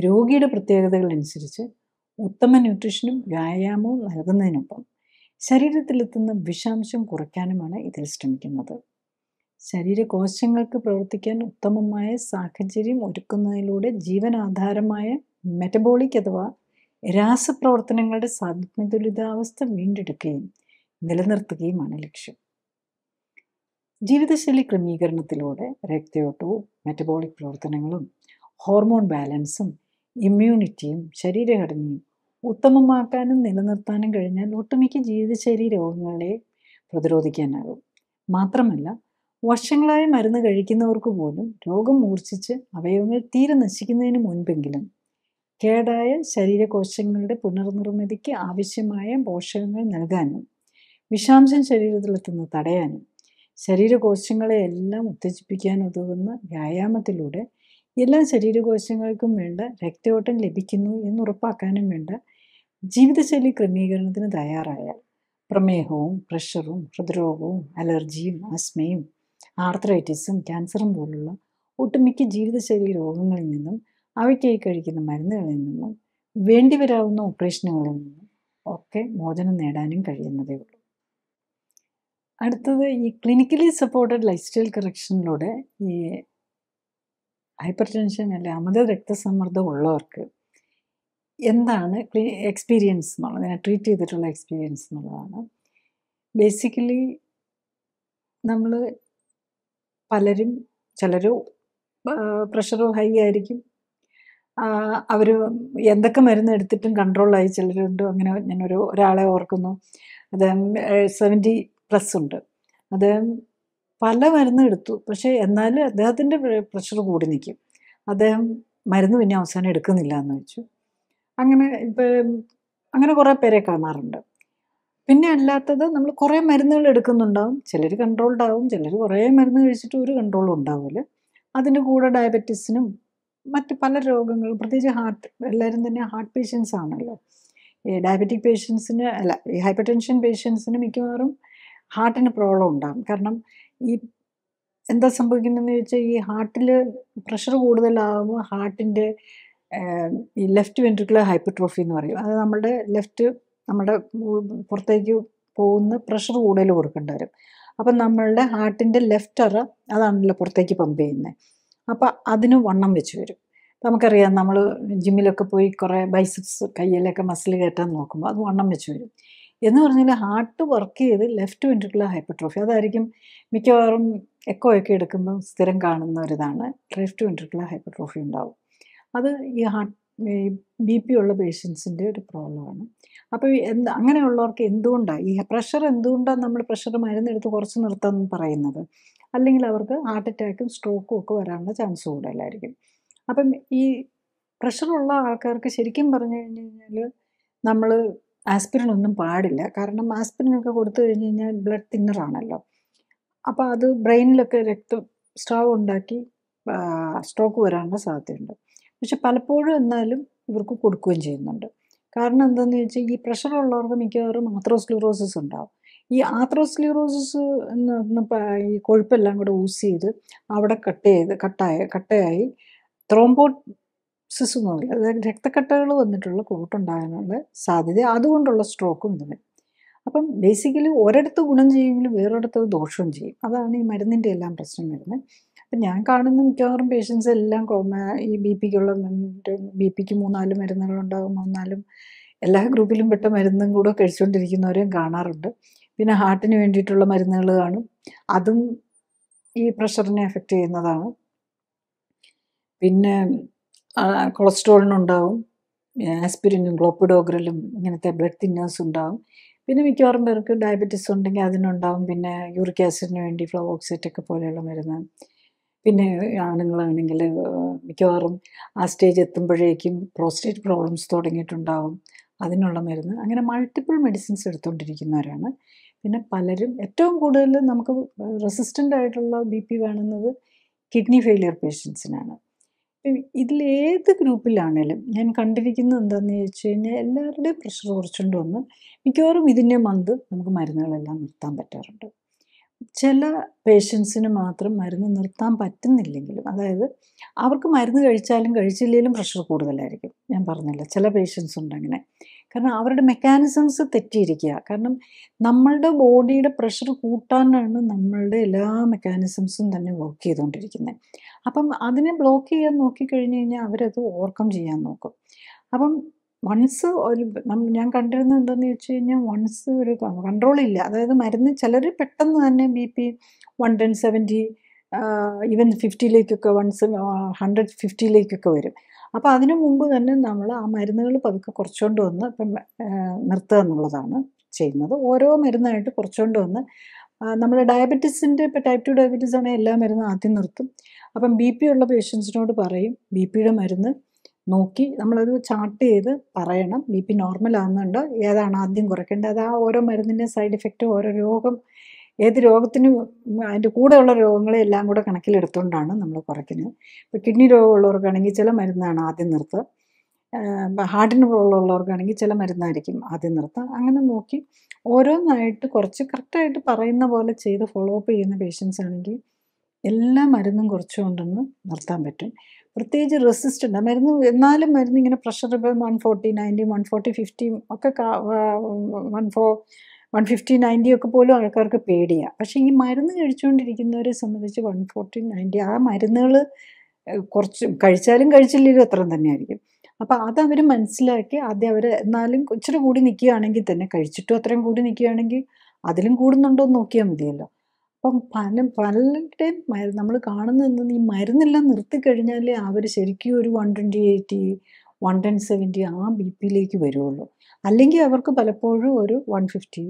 രോഗിയുടെ പ്രത്യേകതകൾ അനുസരിച്ച് ഉത്തമ ന്യൂട്രീഷനും വ്യായാമവും നൽകുന്നതിനൊപ്പം ശരീരത്തിലെത്തുന്ന വിഷാംശം കുറയ്ക്കാനുമാണ് ഇതിൽ ശ്രമിക്കുന്നത് ശരീരകോശങ്ങൾക്ക് പ്രവർത്തിക്കാൻ ഉത്തമമായ സാഹചര്യം ഒരുക്കുന്നതിലൂടെ ജീവനാധാരമായ മെറ്റബോളിക് അഥവാ രാസപ്രവർത്തനങ്ങളുടെ സാത്മതുലിതാവസ്ഥ വീണ്ടെടുക്കുകയും നിലനിർത്തുകയുമാണ് ലക്ഷ്യം ജീവിതശൈലി ക്രമീകരണത്തിലൂടെ രക്തയോട്ടവും മെറ്റബോളിക് പ്രവർത്തനങ്ങളും ഹോർമോൺ ബാലൻസും ഇമ്മ്യൂണിറ്റിയും ശരീരഘടനയും ഉത്തമമാക്കാനും നിലനിർത്താനും കഴിഞ്ഞാൽ ഒട്ടുമിക്ക ജീവിതശൈലി രോഗങ്ങളെ പ്രതിരോധിക്കാനാകും മാത്രമല്ല വർഷങ്ങളായി മരുന്ന് കഴിക്കുന്നവർക്ക് പോലും രോഗം മൂർച്ഛിച്ച് അവയവങ്ങൾ തീരെ നശിക്കുന്നതിന് മുൻപെങ്കിലും കേടായ ശരീരകോശങ്ങളുടെ പുനർനിർമ്മിതിക്ക് ആവശ്യമായ പോഷകങ്ങൾ നൽകാനും വിഷാംശം ശരീരത്തിലെത്തുന്നത് തടയാനും ശരീരകോശങ്ങളെ എല്ലാം ഉത്തേജിപ്പിക്കാൻ ഉതകുന്ന വ്യായാമത്തിലൂടെ എല്ലാ ശരീരകോശങ്ങൾക്കും വേണ്ട രക്തയോട്ടം ലഭിക്കുന്നു എന്ന് ഉറപ്പാക്കാനും വേണ്ട ജീവിതശൈലി ക്രമീകരണത്തിന് തയ്യാറായാൽ പ്രമേഹവും പ്രഷറും ഹൃദ്രോഗവും അലർജിയും ആസ്മയും ആർത്രൈറ്റിസും ക്യാൻസറും പോലുള്ള ഒട്ടുമിക്ക ജീവിതശൈലി രോഗങ്ങളിൽ നിന്നും അവയ്ക്കായി കഴിക്കുന്ന മരുന്നുകളിൽ നിന്നും വേണ്ടിവരാവുന്ന ഓപ്പറേഷനുകളിൽ നിന്നും ഒക്കെ മോചനം നേടാനും കഴിയുന്നതേ ഉള്ളൂ അടുത്തത് ഈ ക്ലിനിക്കലി സപ്പോർട്ടഡ് ലൈഫ് സ്റ്റൈൽ കറക്ഷനിലൂടെ ഈ ഹൈപ്പർ ടെൻഷൻ അല്ലെ അമിത രക്തസമ്മർദ്ദം ഉള്ളവർക്ക് എന്താണ് എക്സ്പീരിയൻസ് എന്നുള്ളത് ഞാൻ ട്രീറ്റ് ചെയ്തിട്ടുള്ള എക്സ്പീരിയൻസ് എന്നുള്ളതാണ് ബേസിക്കലി നമ്മൾ പലരും ചിലർ പ്രഷർ ഹൈ ആയിരിക്കും അവർ എന്തൊക്കെ മരുന്ന് എടുത്തിട്ടും കൺട്രോളായി ചിലരുണ്ട് അങ്ങനെ ഞാനൊരു ഒരാളെ ഓർക്കുന്നു അത് സെവൻറ്റി പ്ലസ് ഉണ്ട് അത് പല മരുന്ന് എടുത്തു പക്ഷേ എന്നാൽ അദ്ദേഹത്തിൻ്റെ പ്രഷർ കൂടി നിൽക്കും അദ്ദേഹം മരുന്ന് പിന്നെ അവസാനം എടുക്കുന്നില്ല എന്ന് വെച്ചു അങ്ങനെ ഇപ്പം അങ്ങനെ കുറേ പേരെ കാണാറുണ്ട് പിന്നെ അല്ലാത്തത് നമ്മൾ കുറേ മരുന്നുകൾ എടുക്കുന്നുണ്ടാവും ചിലർ കൺട്രോൾഡ് ആവും ചിലർ കുറേ മരുന്ന് കഴിച്ചിട്ട് ഒരു കൺട്രോളും ഉണ്ടാവില്ല അതിൻ്റെ കൂടെ ഡയബറ്റീസിനും മറ്റ് പല രോഗങ്ങളും പ്രത്യേകിച്ച് ഹാർട്ട് എല്ലാവരും തന്നെ ഹാർട്ട് പേഷ്യൻസ് ആണല്ലോ ഈ ഡയബറ്റിക് പേഷ്യൻസിന് അല്ല ഈ ഹൈപ്പർ ടെൻഷൻ പേഷ്യൻസിന് മിക്കവാറും ഹാർട്ടിന് പ്രോബ്ലം ഉണ്ടാകും കാരണം ഈ എന്താ സംഭവിക്കുന്നതെന്ന് ചോദിച്ചാൽ ഈ ഹാർട്ടിൽ പ്രഷർ കൂടുതലാകുമ്പോൾ ഹാർട്ടിൻ്റെ ഈ ലെഫ്റ്റ് വെൻട്രിക്കുലർ ഹൈപ്പർട്രോഫി എന്ന് പറയും അത് നമ്മുടെ ലെഫ്റ്റ് നമ്മുടെ പുറത്തേക്ക് പോകുന്ന പ്രഷർ കൂടുതൽ കൊടുക്കേണ്ടി വരും അപ്പം നമ്മളുടെ ഹാർട്ടിൻ്റെ ലെഫ്റ്റ് അറ അതാണല്ലോ പുറത്തേക്ക് പമ്പ് ചെയ്യുന്നത് അപ്പോൾ അതിന് വണ്ണം വെച്ച് വരും നമുക്കറിയാം നമ്മൾ ജിമ്മിലൊക്കെ പോയി കുറേ ബൈസെപ്സ് കയ്യിലൊക്കെ മസിൽ കയറ്റാൻ നോക്കുമ്പോൾ അത് വണ്ണം വെച്ച് വരും എന്ന് പറഞ്ഞാൽ ഹാർട്ട് വർക്ക് ചെയ്ത് ലെഫ്റ്റ് വെൻട്രിക്കുലർ ഹൈപ്പർട്രോഫി അതായിരിക്കും മിക്കവാറും എക്കോ ഒക്കെ എടുക്കുമ്പോൾ സ്ഥിരം കാണുന്ന ഒരിതാണ് ലെഫ്റ്റ് വെൻട്രിക്കുലർ ഹൈപ്പർട്രോഫി ഉണ്ടാവും അത് ഈ ഹാർട്ട് ബി പി ഉള്ള പേഷ്യൻസിൻ്റെ ഒരു പ്രോബ്ലമാണ് അപ്പോൾ എന്ത് അങ്ങനെയുള്ളവർക്ക് എന്തുകൊണ്ടാണ് ഈ പ്രഷർ എന്തുകൊണ്ടാണ് നമ്മൾ പ്രഷർ മരുന്നെടുത്ത് കുറച്ച് നിർത്താമെന്ന് പറയുന്നത് അല്ലെങ്കിൽ അവർക്ക് ഹാർട്ട് അറ്റാക്കും സ്ട്രോക്കും ഒക്കെ വരാനുള്ള ചാൻസ് കൂടുതലായിരിക്കും അപ്പം ഈ പ്രഷറുള്ള ആൾക്കാർക്ക് ശരിക്കും പറഞ്ഞു കഴിഞ്ഞു കഴിഞ്ഞാൽ നമ്മൾ ആസ്പിരിൻ ഒന്നും പാടില്ല കാരണം ആസ്പിരിനൊക്കെ കൊടുത്തു കഴിഞ്ഞ് കഴിഞ്ഞാൽ ബ്ലഡ് തിന്നറാണല്ലോ അപ്പോൾ അത് ബ്രെയിനിലൊക്കെ രക്തം സ്ട്രോവ് ഉണ്ടാക്കി സ്ട്രോക്ക് വരാനുള്ള സാധ്യതയുണ്ട് പക്ഷെ പലപ്പോഴും എന്നാലും ഇവർക്ക് കൊടുക്കുകയും ചെയ്യുന്നുണ്ട് കാരണം എന്താണെന്ന് വെച്ചാൽ ഈ പ്രഷറുള്ളവർക്ക് മിക്കവാറും മാത്രോസ്ലൂറോസിസ് ഉണ്ടാവും ഈ ആത്രോസ്ലിറോസിസ് എന്ന് ഈ കൊഴുപ്പെല്ലാം കൂടെ ഊസ് ചെയ്ത് അവിടെ കട്ട് ചെയ്ത് കട്ടായ കട്ടയായി ത്രോംബോസിസ് എന്ന് പറയുന്നത് അതായത് രക്തക്കട്ടകൾ വന്നിട്ടുള്ള കൂട്ടുണ്ടാകാനുള്ള സാധ്യത അതുകൊണ്ടുള്ള സ്ട്രോക്കും ഇതിന് അപ്പം ബേസിക്കലി ഒരിടത്ത് ഗുണം ചെയ്യുമെങ്കിലും വേറൊരിടത്ത് ദോഷവും ചെയ്യും അതാണ് ഈ മരുന്നിൻ്റെ എല്ലാം പ്രശ്നം വരുന്നത് അപ്പം ഞാൻ കാണുന്ന മിക്കവാറും പേഷ്യൻസ് എല്ലാം ഈ ബി പിക്കുള്ള ബി പിക്ക് മൂന്നാല് മരുന്നുകളുണ്ടാകും മൂന്നാലും എല്ലാ ഗ്രൂപ്പിലും പെട്ട മരുന്നും കൂടെ കഴിച്ചുകൊണ്ടിരിക്കുന്നവരെയും കാണാറുണ്ട് പിന്നെ ഹാർട്ടിന് വേണ്ടിയിട്ടുള്ള മരുന്നുകൾ കാണും അതും ഈ പ്രഷറിനെ എഫക്റ്റ് ചെയ്യുന്നതാണ് പിന്നെ കൊളസ്ട്രോളിനുണ്ടാവും ആസ്പിരിനും ഗ്ലോപ്പിഡോഗ്രലും ഇങ്ങനത്തെ ബ്ലഡ് തിന്നേഴ്സ് ഉണ്ടാവും പിന്നെ മിക്കവാറും പേർക്ക് ഡയബറ്റീസ് ഉണ്ടെങ്കിൽ അതിനുണ്ടാവും പിന്നെ യൂറിക് ആസിഡിന് വേണ്ടി ഫ്ലോക്സേറ്റ് ഒക്കെ പോലെയുള്ള മരുന്ന് പിന്നെ ആണുങ്ങളാണെങ്കിൽ മിക്കവാറും ആ സ്റ്റേജ് എത്തുമ്പോഴേക്കും പ്രോസ്റ്റേറ്റ് പ്രോബ്ലംസ് തുടങ്ങിയിട്ടുണ്ടാവും അതിനുള്ള മരുന്ന് അങ്ങനെ മൾട്ടിപ്പിൾ മെഡിസിൻസ് എടുത്തുകൊണ്ടിരിക്കുന്നവരാണ് പിന്നെ പലരും ഏറ്റവും കൂടുതൽ നമുക്ക് റെസിസ്റ്റൻ്റ് ആയിട്ടുള്ള ബി പി കാണുന്നത് കിഡ്നി ഫെയിലിയർ പേഷ്യൻസിനാണ് ഇതിലേത് ഗ്രൂപ്പിലാണേലും ഞാൻ കണ്ടിരിക്കുന്നത് എന്താണെന്ന് ചോദിച്ചു കഴിഞ്ഞാൽ എല്ലാവരുടെയും പ്രഷർ കുറച്ചുകൊണ്ട് വന്ന് മിക്കവാറും ഇതിൻ്റെ മന്ത് നമുക്ക് മരുന്നുകളെല്ലാം നിർത്താൻ പറ്റാറുണ്ട് ചില പേഷ്യൻസിന് മാത്രം മരുന്ന് നിർത്താൻ പറ്റുന്നില്ലെങ്കിലും അതായത് അവർക്ക് മരുന്ന് കഴിച്ചാലും കഴിച്ചില്ലെങ്കിലും പ്രഷർ കൂടുതലായിരിക്കും ഞാൻ പറഞ്ഞല്ലോ ചില പേഷ്യൻസ് ഉണ്ട് അങ്ങനെ കാരണം അവരുടെ മെക്കാനിസംസ് തെറ്റിയിരിക്കുക കാരണം നമ്മളുടെ ബോഡിയുടെ പ്രഷർ കൂട്ടാനാണ് നമ്മളുടെ എല്ലാ മെക്കാനിസംസും തന്നെ വർക്ക് ചെയ്തുകൊണ്ടിരിക്കുന്നത് അപ്പം അതിനെ ബ്ലോക്ക് ചെയ്യാൻ നോക്കിക്കഴിഞ്ഞ് കഴിഞ്ഞാൽ അവരത് ഓവർകം ചെയ്യാൻ നോക്കും അപ്പം വൺസ് ഒരു ഞാൻ കണ്ടിരുന്നത് എന്താണെന്ന് ചോദിച്ചു കഴിഞ്ഞാൽ വൺസ് ഒരു കൺട്രോൾ ഇല്ല അതായത് മരുന്ന് ചിലർ പെട്ടെന്ന് തന്നെ B P one ten seventy even ഫിഫ്റ്റിയിലേക്കൊക്കെ വൺസ് ഹൺഡ്രഡ് ഫിഫ്റ്റിയിലേക്കൊക്കെ വരും അപ്പോൾ അതിനു മുമ്പ് തന്നെ നമ്മൾ ആ മരുന്നുകൾ പതുക്കെ കുറച്ചുകൊണ്ട് വന്ന് ഇപ്പം നിർത്തുക എന്നുള്ളതാണ് ചെയ്യുന്നത് ഓരോ മരുന്നായിട്ട് കുറച്ചുകൊണ്ട് വന്ന് നമ്മൾ ഡയബറ്റീസിൻ്റെ ഇപ്പം ടൈപ്പ് ടു ഡയബറ്റീസ് ആണെങ്കിൽ എല്ലാ മരുന്നും ആദ്യം നിർത്തും അപ്പം ബി പി ഉള്ള പേഷ്യൻസിനോട് പറയും ബി പിയുടെ മരുന്ന് നോക്കി നമ്മളത് ചാർട്ട് ചെയ്ത് പറയണം ബി പി നോർമൽ ആകുന്നുണ്ടോ ഏതാണ് ആദ്യം കുറയ്ക്കേണ്ടത് അത് ആ ഓരോ മരുന്നിൻ്റെ സൈഡ് ഇഫക്റ്റ് ഓരോ രോഗം ഏത് രോഗത്തിനും അതിൻ്റെ കൂടെയുള്ള രോഗങ്ങളെ എല്ലാം കൂടെ കണക്കിലെടുത്തുകൊണ്ടാണ് നമ്മൾ കുറയ്ക്കുന്നത് ഇപ്പോൾ കിഡ്നി രോഗമുള്ളവർക്കാണെങ്കിൽ ചില മരുന്നാണ് ആദ്യം നിർത്തുക ഹാർട്ടിന് ഉള്ളവർക്കാണെങ്കിൽ ചില മരുന്നായിരിക്കും ആദ്യം നിർത്തുക അങ്ങനെ നോക്കി ഓരോന്നായിട്ട് കുറച്ച് കറക്റ്റായിട്ട് പറയുന്ന പോലെ ചെയ്ത് ഫോളോ അപ്പ് ചെയ്യുന്ന പേഷ്യൻസ് ആണെങ്കിൽ എല്ലാ മരുന്നും കുറച്ചുകൊണ്ടൊന്ന് നിർത്താൻ പറ്റും പ്രത്യേകിച്ച് റെസിസ്റ്റൻ്റ് മരുന്ന് എന്നാലും മരുന്ന് ഇങ്ങനെ പ്രഷർ ഇപ്പം one forty ninety one forty ഫിഫ്റ്റിയും ഒക്കെ one four one fifty ninety ഒക്കെ പോലും ആൾക്കാർക്ക് പേടിയാണ് പക്ഷേ ഈ മരുന്ന് കഴിച്ചുകൊണ്ടിരിക്കുന്നവരെ സംബന്ധിച്ച് വൺ ഫോർട്ടി നയൻറ്റി ആ മരുന്നുകൾ കുറച്ച് കഴിച്ചാലും കഴിച്ചില്ലെങ്കിലും അത്ര തന്നെയായിരിക്കും അപ്പോൾ അതവർ മനസ്സിലാക്കി ആദ്യം അവർ എന്നാലും ഇച്ചിരി കൂടി നിൽക്കുകയാണെങ്കിൽ തന്നെ കഴിച്ചിട്ടും അത്രയും കൂടി നിൽക്കുകയാണെങ്കിൽ അതിലും കൂടുന്നുണ്ടോ എന്ന് നോക്കിയാൽ മതിയല്ലോ അപ്പം പല പലരുടെയും മരുന്ന് നമ്മൾ കാണുന്നതെന്ന് ഈ മരുന്നെല്ലാം നിർത്തിക്കഴിഞ്ഞാൽ അവർ ശരിക്കും ഒരു one twenty eighty one ten seventy ആ ബി പിയിലേക്ക് വരുള്ളൂ അല്ലെങ്കിൽ അവർക്ക് പലപ്പോഴും ഒരു വൺ ഫിഫ്റ്റി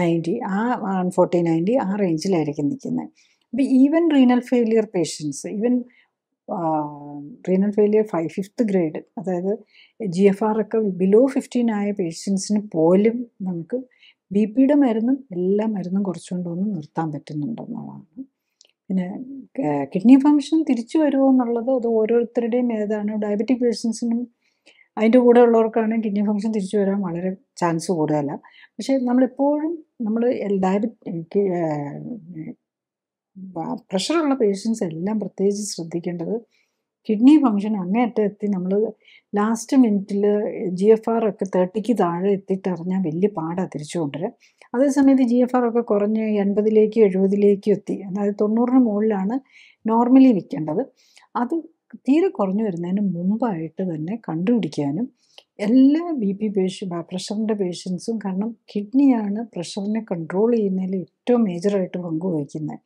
നയൻറ്റി ആ വൺ ഫോർട്ടി നയൻറ്റി ആ റേഞ്ചിലായിരിക്കും നിൽക്കുന്നത് അപ്പോൾ even renal failure patients even renal failure five fifth grade അതായത് ജി എഫ് ആർ ഒക്കെ ബിലോ ഫിഫ്റ്റീൻ ആയ പേഷ്യൻസിന് പോലും നമുക്ക് ബി പിയുടെ മരുന്നും എല്ലാ മരുന്നും കുറച്ചുകൊണ്ടൊന്നും നിർത്താൻ പറ്റുന്നുണ്ടെന്നുള്ളതാണ് പിന്നെ കിഡ്നി ഫംഗ്ഷൻ തിരിച്ചു വരുമോ എന്നുള്ളത് അത് ഓരോരുത്തരുടെയും ഏതാണ് ഡയബറ്റിക് പേഷ്യൻസിനും അതിൻ്റെ കൂടെ ഉള്ളവർക്കാണ് കിഡ്നി ഫംഗ്ഷൻ തിരിച്ചു വരാൻ വളരെ ചാൻസ് കൂടുതലാണ് പക്ഷേ നമ്മളെപ്പോഴും നമ്മൾ ഡയബി പ്രഷറുള്ള പേഷ്യൻസ് എല്ലാം പ്രത്യേകിച്ച് ശ്രദ്ധിക്കേണ്ടത് കിഡ്നി ഫംഗ്ഷൻ അറ്റം എത്തി നമ്മൾ ലാസ്റ്റ് മിനിറ്റിൽ ജി എഫ് ആർ ഒക്കെ തേർട്ടിക്ക് താഴെ എത്തിയിട്ട് വലിയ പാടാണ് തിരിച്ചു കൊണ്ടുവരാം അതേസമയത്ത് ജി എഫ് ആർ ഒക്കെ കുറഞ്ഞ് എൺപതിലേക്കും എഴുപതിലേക്കും എത്തി അതായത് തൊണ്ണൂറിന് മുകളിലാണ് നോർമലി വിൽക്കേണ്ടത് അത് തീരെ കുറഞ്ഞു വരുന്നതിന് മുമ്പായിട്ട് തന്നെ കണ്ടുപിടിക്കാനും എല്ലാ ബി പി പേഷ്യ പ്രഷറിൻ്റെ പേഷ്യൻസും കാരണം കിഡ്നിയാണ് പ്രഷറിനെ കൺട്രോൾ ചെയ്യുന്നതിൽ ഏറ്റവും മേജറായിട്ട് പങ്കുവഹിക്കുന്നത്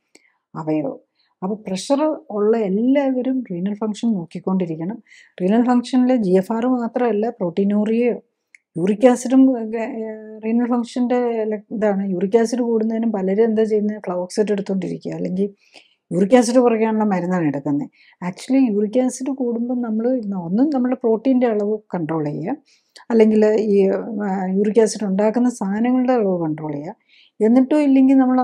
അവയവം അപ്പോൾ പ്രഷർ ഉള്ള എല്ലാവരും റീനൽ ഫംഗ്ഷൻ നോക്കിക്കൊണ്ടിരിക്കണം റീനൽ ഫങ്ഷനിലെ ജി എഫ് ആർ മാത്രമല്ല പ്രോട്ടീനൂറിയയോ യൂറിക് ആസിഡും റീനൽ ഫംഗ്ഷൻ്റെ ഇതാണ് യൂറിക് ആസിഡ് കൂടുന്നതിനും പലരും എന്താ ചെയ്യുന്നത് ഫ്ലവോക്സെറ്റ് എടുത്തുകൊണ്ടിരിക്കുക അല്ലെങ്കിൽ യൂറിക് ആസിഡ് കുറയ്ക്കാനുള്ള മരുന്നാണ് എടുക്കുന്നത് ആക്ച്വലി യൂറിക് ആസിഡ് കൂടുമ്പോൾ നമ്മൾ ഒന്നും നമ്മുടെ പ്രോട്ടീൻ്റെ അളവ് കൺട്രോൾ ചെയ്യുക അല്ലെങ്കിൽ ഈ യൂറിക് ആസിഡ് ഉണ്ടാക്കുന്ന സാധനങ്ങളുടെ അളവ് കൺട്രോൾ ചെയ്യുക എന്നിട്ടും ഇല്ലെങ്കിൽ നമ്മൾ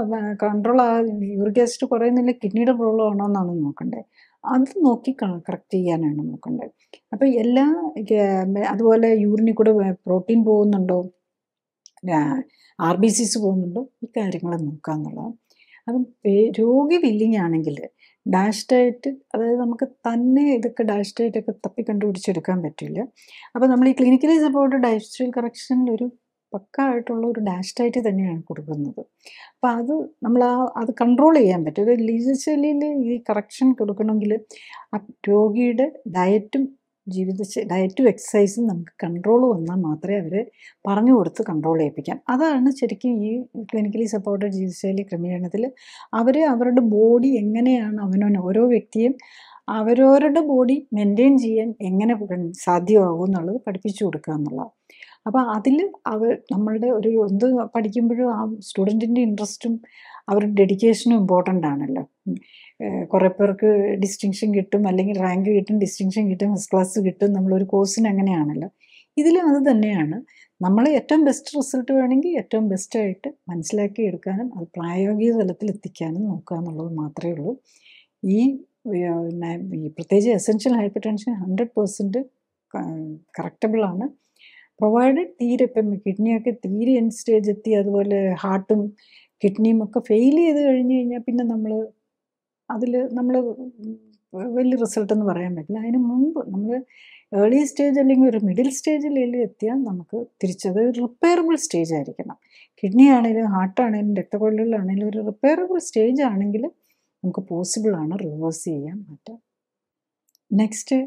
കൺട്രോൾ ആ യൂറിക് ആസിഡ് കുറയുന്നില്ല കിഡ്നിയുടെ പ്രോബ്ലം ആണോ എന്നാണ് നോക്കേണ്ടത് അത് നോക്കി കറക്റ്റ് ചെയ്യാനാണ് നോക്കേണ്ടത് അപ്പോൾ എല്ലാ അതുപോലെ യൂറിനിൽ കൂടെ പ്രോട്ടീൻ പോകുന്നുണ്ടോ ആർ ബി സിസ് പോകുന്നുണ്ടോ ഈ കാര്യങ്ങളെ നോക്കുക എന്നുള്ളതാണ് അപ്പം രോഗി വില്ലിങ് ആണെങ്കിൽ ഡയറ്റ് അതായത് നമുക്ക് തന്നെ ഇതൊക്കെ ഡാഷ് തപ്പി കണ്ടുപിടിച്ചെടുക്കാൻ പറ്റില്ല അപ്പോൾ നമ്മൾ ഈ ക്ലിനിക്കലി സപ്പോർട്ട് ഡയസ്ട്രിയൽ കറക്ഷനിൽ ഒരു പക്ക ആയിട്ടുള്ള ഒരു ഡാഷ് തന്നെയാണ് കൊടുക്കുന്നത് അപ്പോൾ അത് നമ്മൾ ആ അത് കൺട്രോൾ ചെയ്യാൻ പറ്റും ഒരു ലീസലിയിൽ ഈ കറക്ഷൻ കൊടുക്കണമെങ്കിൽ ആ രോഗിയുടെ ഡയറ്റും ജീവിത ഡയറ്റും എക്സസൈസും നമുക്ക് കൺട്രോൾ വന്നാൽ മാത്രമേ അവർ പറഞ്ഞു കൊടുത്ത് കൺട്രോൾ ചെയ്യിപ്പിക്കാൻ അതാണ് ശരിക്കും ഈ ക്ലിനിക്കലി സപ്പോർട്ടഡ് ജീവിതശൈലി ക്രമീകരണത്തിൽ അവർ അവരുടെ ബോഡി എങ്ങനെയാണ് അവനവന് ഓരോ വ്യക്തിയും അവരവരുടെ ബോഡി മെയിൻറ്റെയിൻ ചെയ്യാൻ എങ്ങനെ സാധ്യമാകും എന്നുള്ളത് പഠിപ്പിച്ചു കൊടുക്കുക എന്നുള്ളത് അപ്പോൾ അതിൽ അവർ നമ്മളുടെ ഒരു എന്ത് പഠിക്കുമ്പോഴും ആ സ്റ്റുഡൻറ്റിൻ്റെ ഇൻട്രസ്റ്റും അവരുടെ ഡെഡിക്കേഷനും ഇമ്പോർട്ടൻ്റ് ആണല്ലോ കുറെ പേർക്ക് ഡിസ്റ്റിങ്ഷൻ കിട്ടും അല്ലെങ്കിൽ റാങ്ക് കിട്ടും ഡിസ്റ്റിങ്ഷൻ കിട്ടും ഫസ്റ്റ് ക്ലാസ് കിട്ടും നമ്മളൊരു കോഴ്സിന് അങ്ങനെയാണല്ലോ ഇതിലും അത് തന്നെയാണ് നമ്മൾ ഏറ്റവും ബെസ്റ്റ് റിസൾട്ട് വേണമെങ്കിൽ ഏറ്റവും ബെസ്റ്റായിട്ട് മനസ്സിലാക്കി എടുക്കാനും അത് പ്രായോഗിക തലത്തിൽ എത്തിക്കാനും നോക്കുക എന്നുള്ളത് മാത്രമേ ഉള്ളൂ ഈ പ്രത്യേകിച്ച് essential hypertension hundred percent കറക്റ്റബിളാണ് പ്രൊവൈഡ് തീരെ ഇപ്പം കിഡ്നിയൊക്കെ തീരെ എൻ സ്റ്റേജ് എത്തി അതുപോലെ ഹാർട്ടും കിഡ്നിയും ഒക്കെ ഫെയിൽ ചെയ്ത് കഴിഞ്ഞ് കഴിഞ്ഞാൽ പിന്നെ നമ്മൾ അതിൽ നമ്മൾ വലിയ റിസൾട്ട് എന്ന് പറയാൻ പറ്റില്ല അതിന് മുമ്പ് നമ്മൾ ഏർലി സ്റ്റേജ് അല്ലെങ്കിൽ ഒരു മിഡിൽ സ്റ്റേജിലെല്ലാം എത്തിയാൽ നമുക്ക് തിരിച്ചത് ഒരു റിപ്പയറബിൾ സ്റ്റേജ് ആയിരിക്കണം കിഡ്നി ആണെങ്കിലും ഹാർട്ടാണെങ്കിലും രക്തക്കൊള്ളലാണെങ്കിലും ഒരു റിപ്പയറബിൾ സ്റ്റേജ് ആണെങ്കിൽ നമുക്ക് പോസിബിളാണ് റിവേഴ്സ് ചെയ്യാൻ പറ്റും നെക്സ്റ്റ്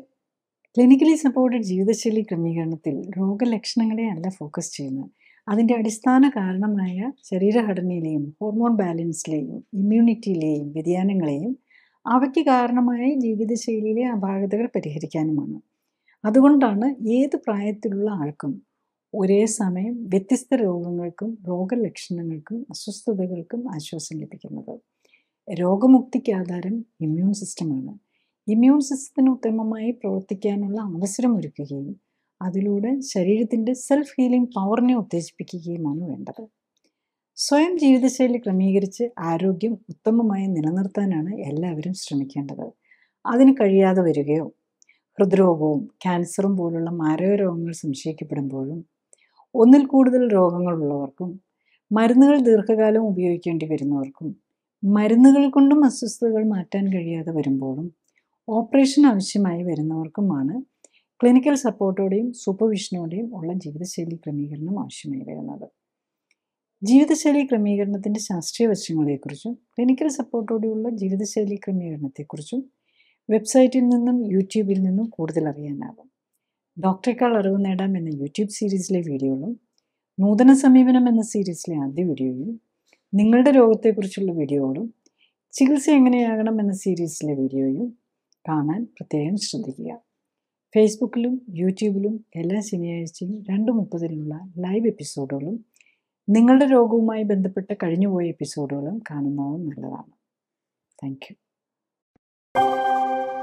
ക്ലിനിക്കലി സപ്പോർട്ടഡ് ജീവിതശൈലി ക്രമീകരണത്തിൽ രോഗലക്ഷണങ്ങളെ അല്ല ഫോക്കസ് ചെയ്യുന്നത് അതിൻ്റെ അടിസ്ഥാന കാരണമായ ശരീരഘടനയിലെയും ഹോർമോൺ ബാലൻസിലെയും ഇമ്മ്യൂണിറ്റിയിലെയും വ്യതിയാനങ്ങളെയും അവയ്ക്ക് കാരണമായ ജീവിതശൈലിയിലെ അപാകതകൾ പരിഹരിക്കാനുമാണ് അതുകൊണ്ടാണ് ഏത് പ്രായത്തിലുള്ള ആൾക്കും ഒരേ സമയം വ്യത്യസ്ത രോഗങ്ങൾക്കും രോഗലക്ഷണങ്ങൾക്കും അസ്വസ്ഥതകൾക്കും ആശ്വാസം ലഭിക്കുന്നത് രോഗമുക്തിക്ക് ആധാരം ഇമ്മ്യൂൺ സിസ്റ്റമാണ് ഇമ്മ്യൂൺ സിസ്റ്റത്തിന് ഉത്തമമായി പ്രവർത്തിക്കാനുള്ള അവസരം ഒരുക്കുകയും അതിലൂടെ ശരീരത്തിൻ്റെ സെൽഫ് ഹീലിംഗ് പവറിനെ ഉത്തേജിപ്പിക്കുകയുമാണ് വേണ്ടത് സ്വയം ജീവിതശൈലി ക്രമീകരിച്ച് ആരോഗ്യം ഉത്തമമായി നിലനിർത്താനാണ് എല്ലാവരും ശ്രമിക്കേണ്ടത് അതിന് കഴിയാതെ വരികയോ ഹൃദ്രോഗവും ക്യാൻസറും പോലുള്ള മാരക രോഗങ്ങൾ സംശയിക്കപ്പെടുമ്പോഴും ഒന്നിൽ കൂടുതൽ രോഗങ്ങളുള്ളവർക്കും മരുന്നുകൾ ദീർഘകാലം ഉപയോഗിക്കേണ്ടി വരുന്നവർക്കും മരുന്നുകൾ കൊണ്ടും അസ്വസ്ഥതകൾ മാറ്റാൻ കഴിയാതെ വരുമ്പോഴും ഓപ്പറേഷൻ ആവശ്യമായി വരുന്നവർക്കുമാണ് ക്ലിനിക്കൽ സപ്പോർട്ടോടെയും സൂപ്പർവിഷനോടെയും ഉള്ള ജീവിതശൈലി ക്രമീകരണം ആവശ്യമായി വരുന്നത് ജീവിതശൈലി ക്രമീകരണത്തിൻ്റെ ശാസ്ത്രീയ വശങ്ങളെക്കുറിച്ചും ക്ലിനിക്കൽ സപ്പോർട്ടോടെയുള്ള ജീവിതശൈലി ക്രമീകരണത്തെക്കുറിച്ചും വെബ്സൈറ്റിൽ നിന്നും യൂട്യൂബിൽ നിന്നും കൂടുതൽ അറിയാനാകും ഡോക്ടറേക്കാൾ അറിവ് നേടാം എന്ന യൂട്യൂബ് സീരീസിലെ വീഡിയോകളും നൂതന സമീപനം എന്ന സീരീസിലെ ആദ്യ വീഡിയോയും നിങ്ങളുടെ രോഗത്തെക്കുറിച്ചുള്ള വീഡിയോകളും ചികിത്സ എങ്ങനെയാകണം എന്ന സീരീസിലെ വീഡിയോയും കാണാൻ പ്രത്യേകം ശ്രദ്ധിക്കുക ഫേസ്ബുക്കിലും യൂട്യൂബിലും എല്ലാ ശനിയാഴ്ചയും രണ്ട് മുപ്പതിലുള്ള ലൈവ് എപ്പിസോഡുകളും നിങ്ങളുടെ രോഗവുമായി ബന്ധപ്പെട്ട കഴിഞ്ഞുപോയ എപ്പിസോഡുകളും കാണുന്നതും നല്ലതാണ് താങ്ക് യു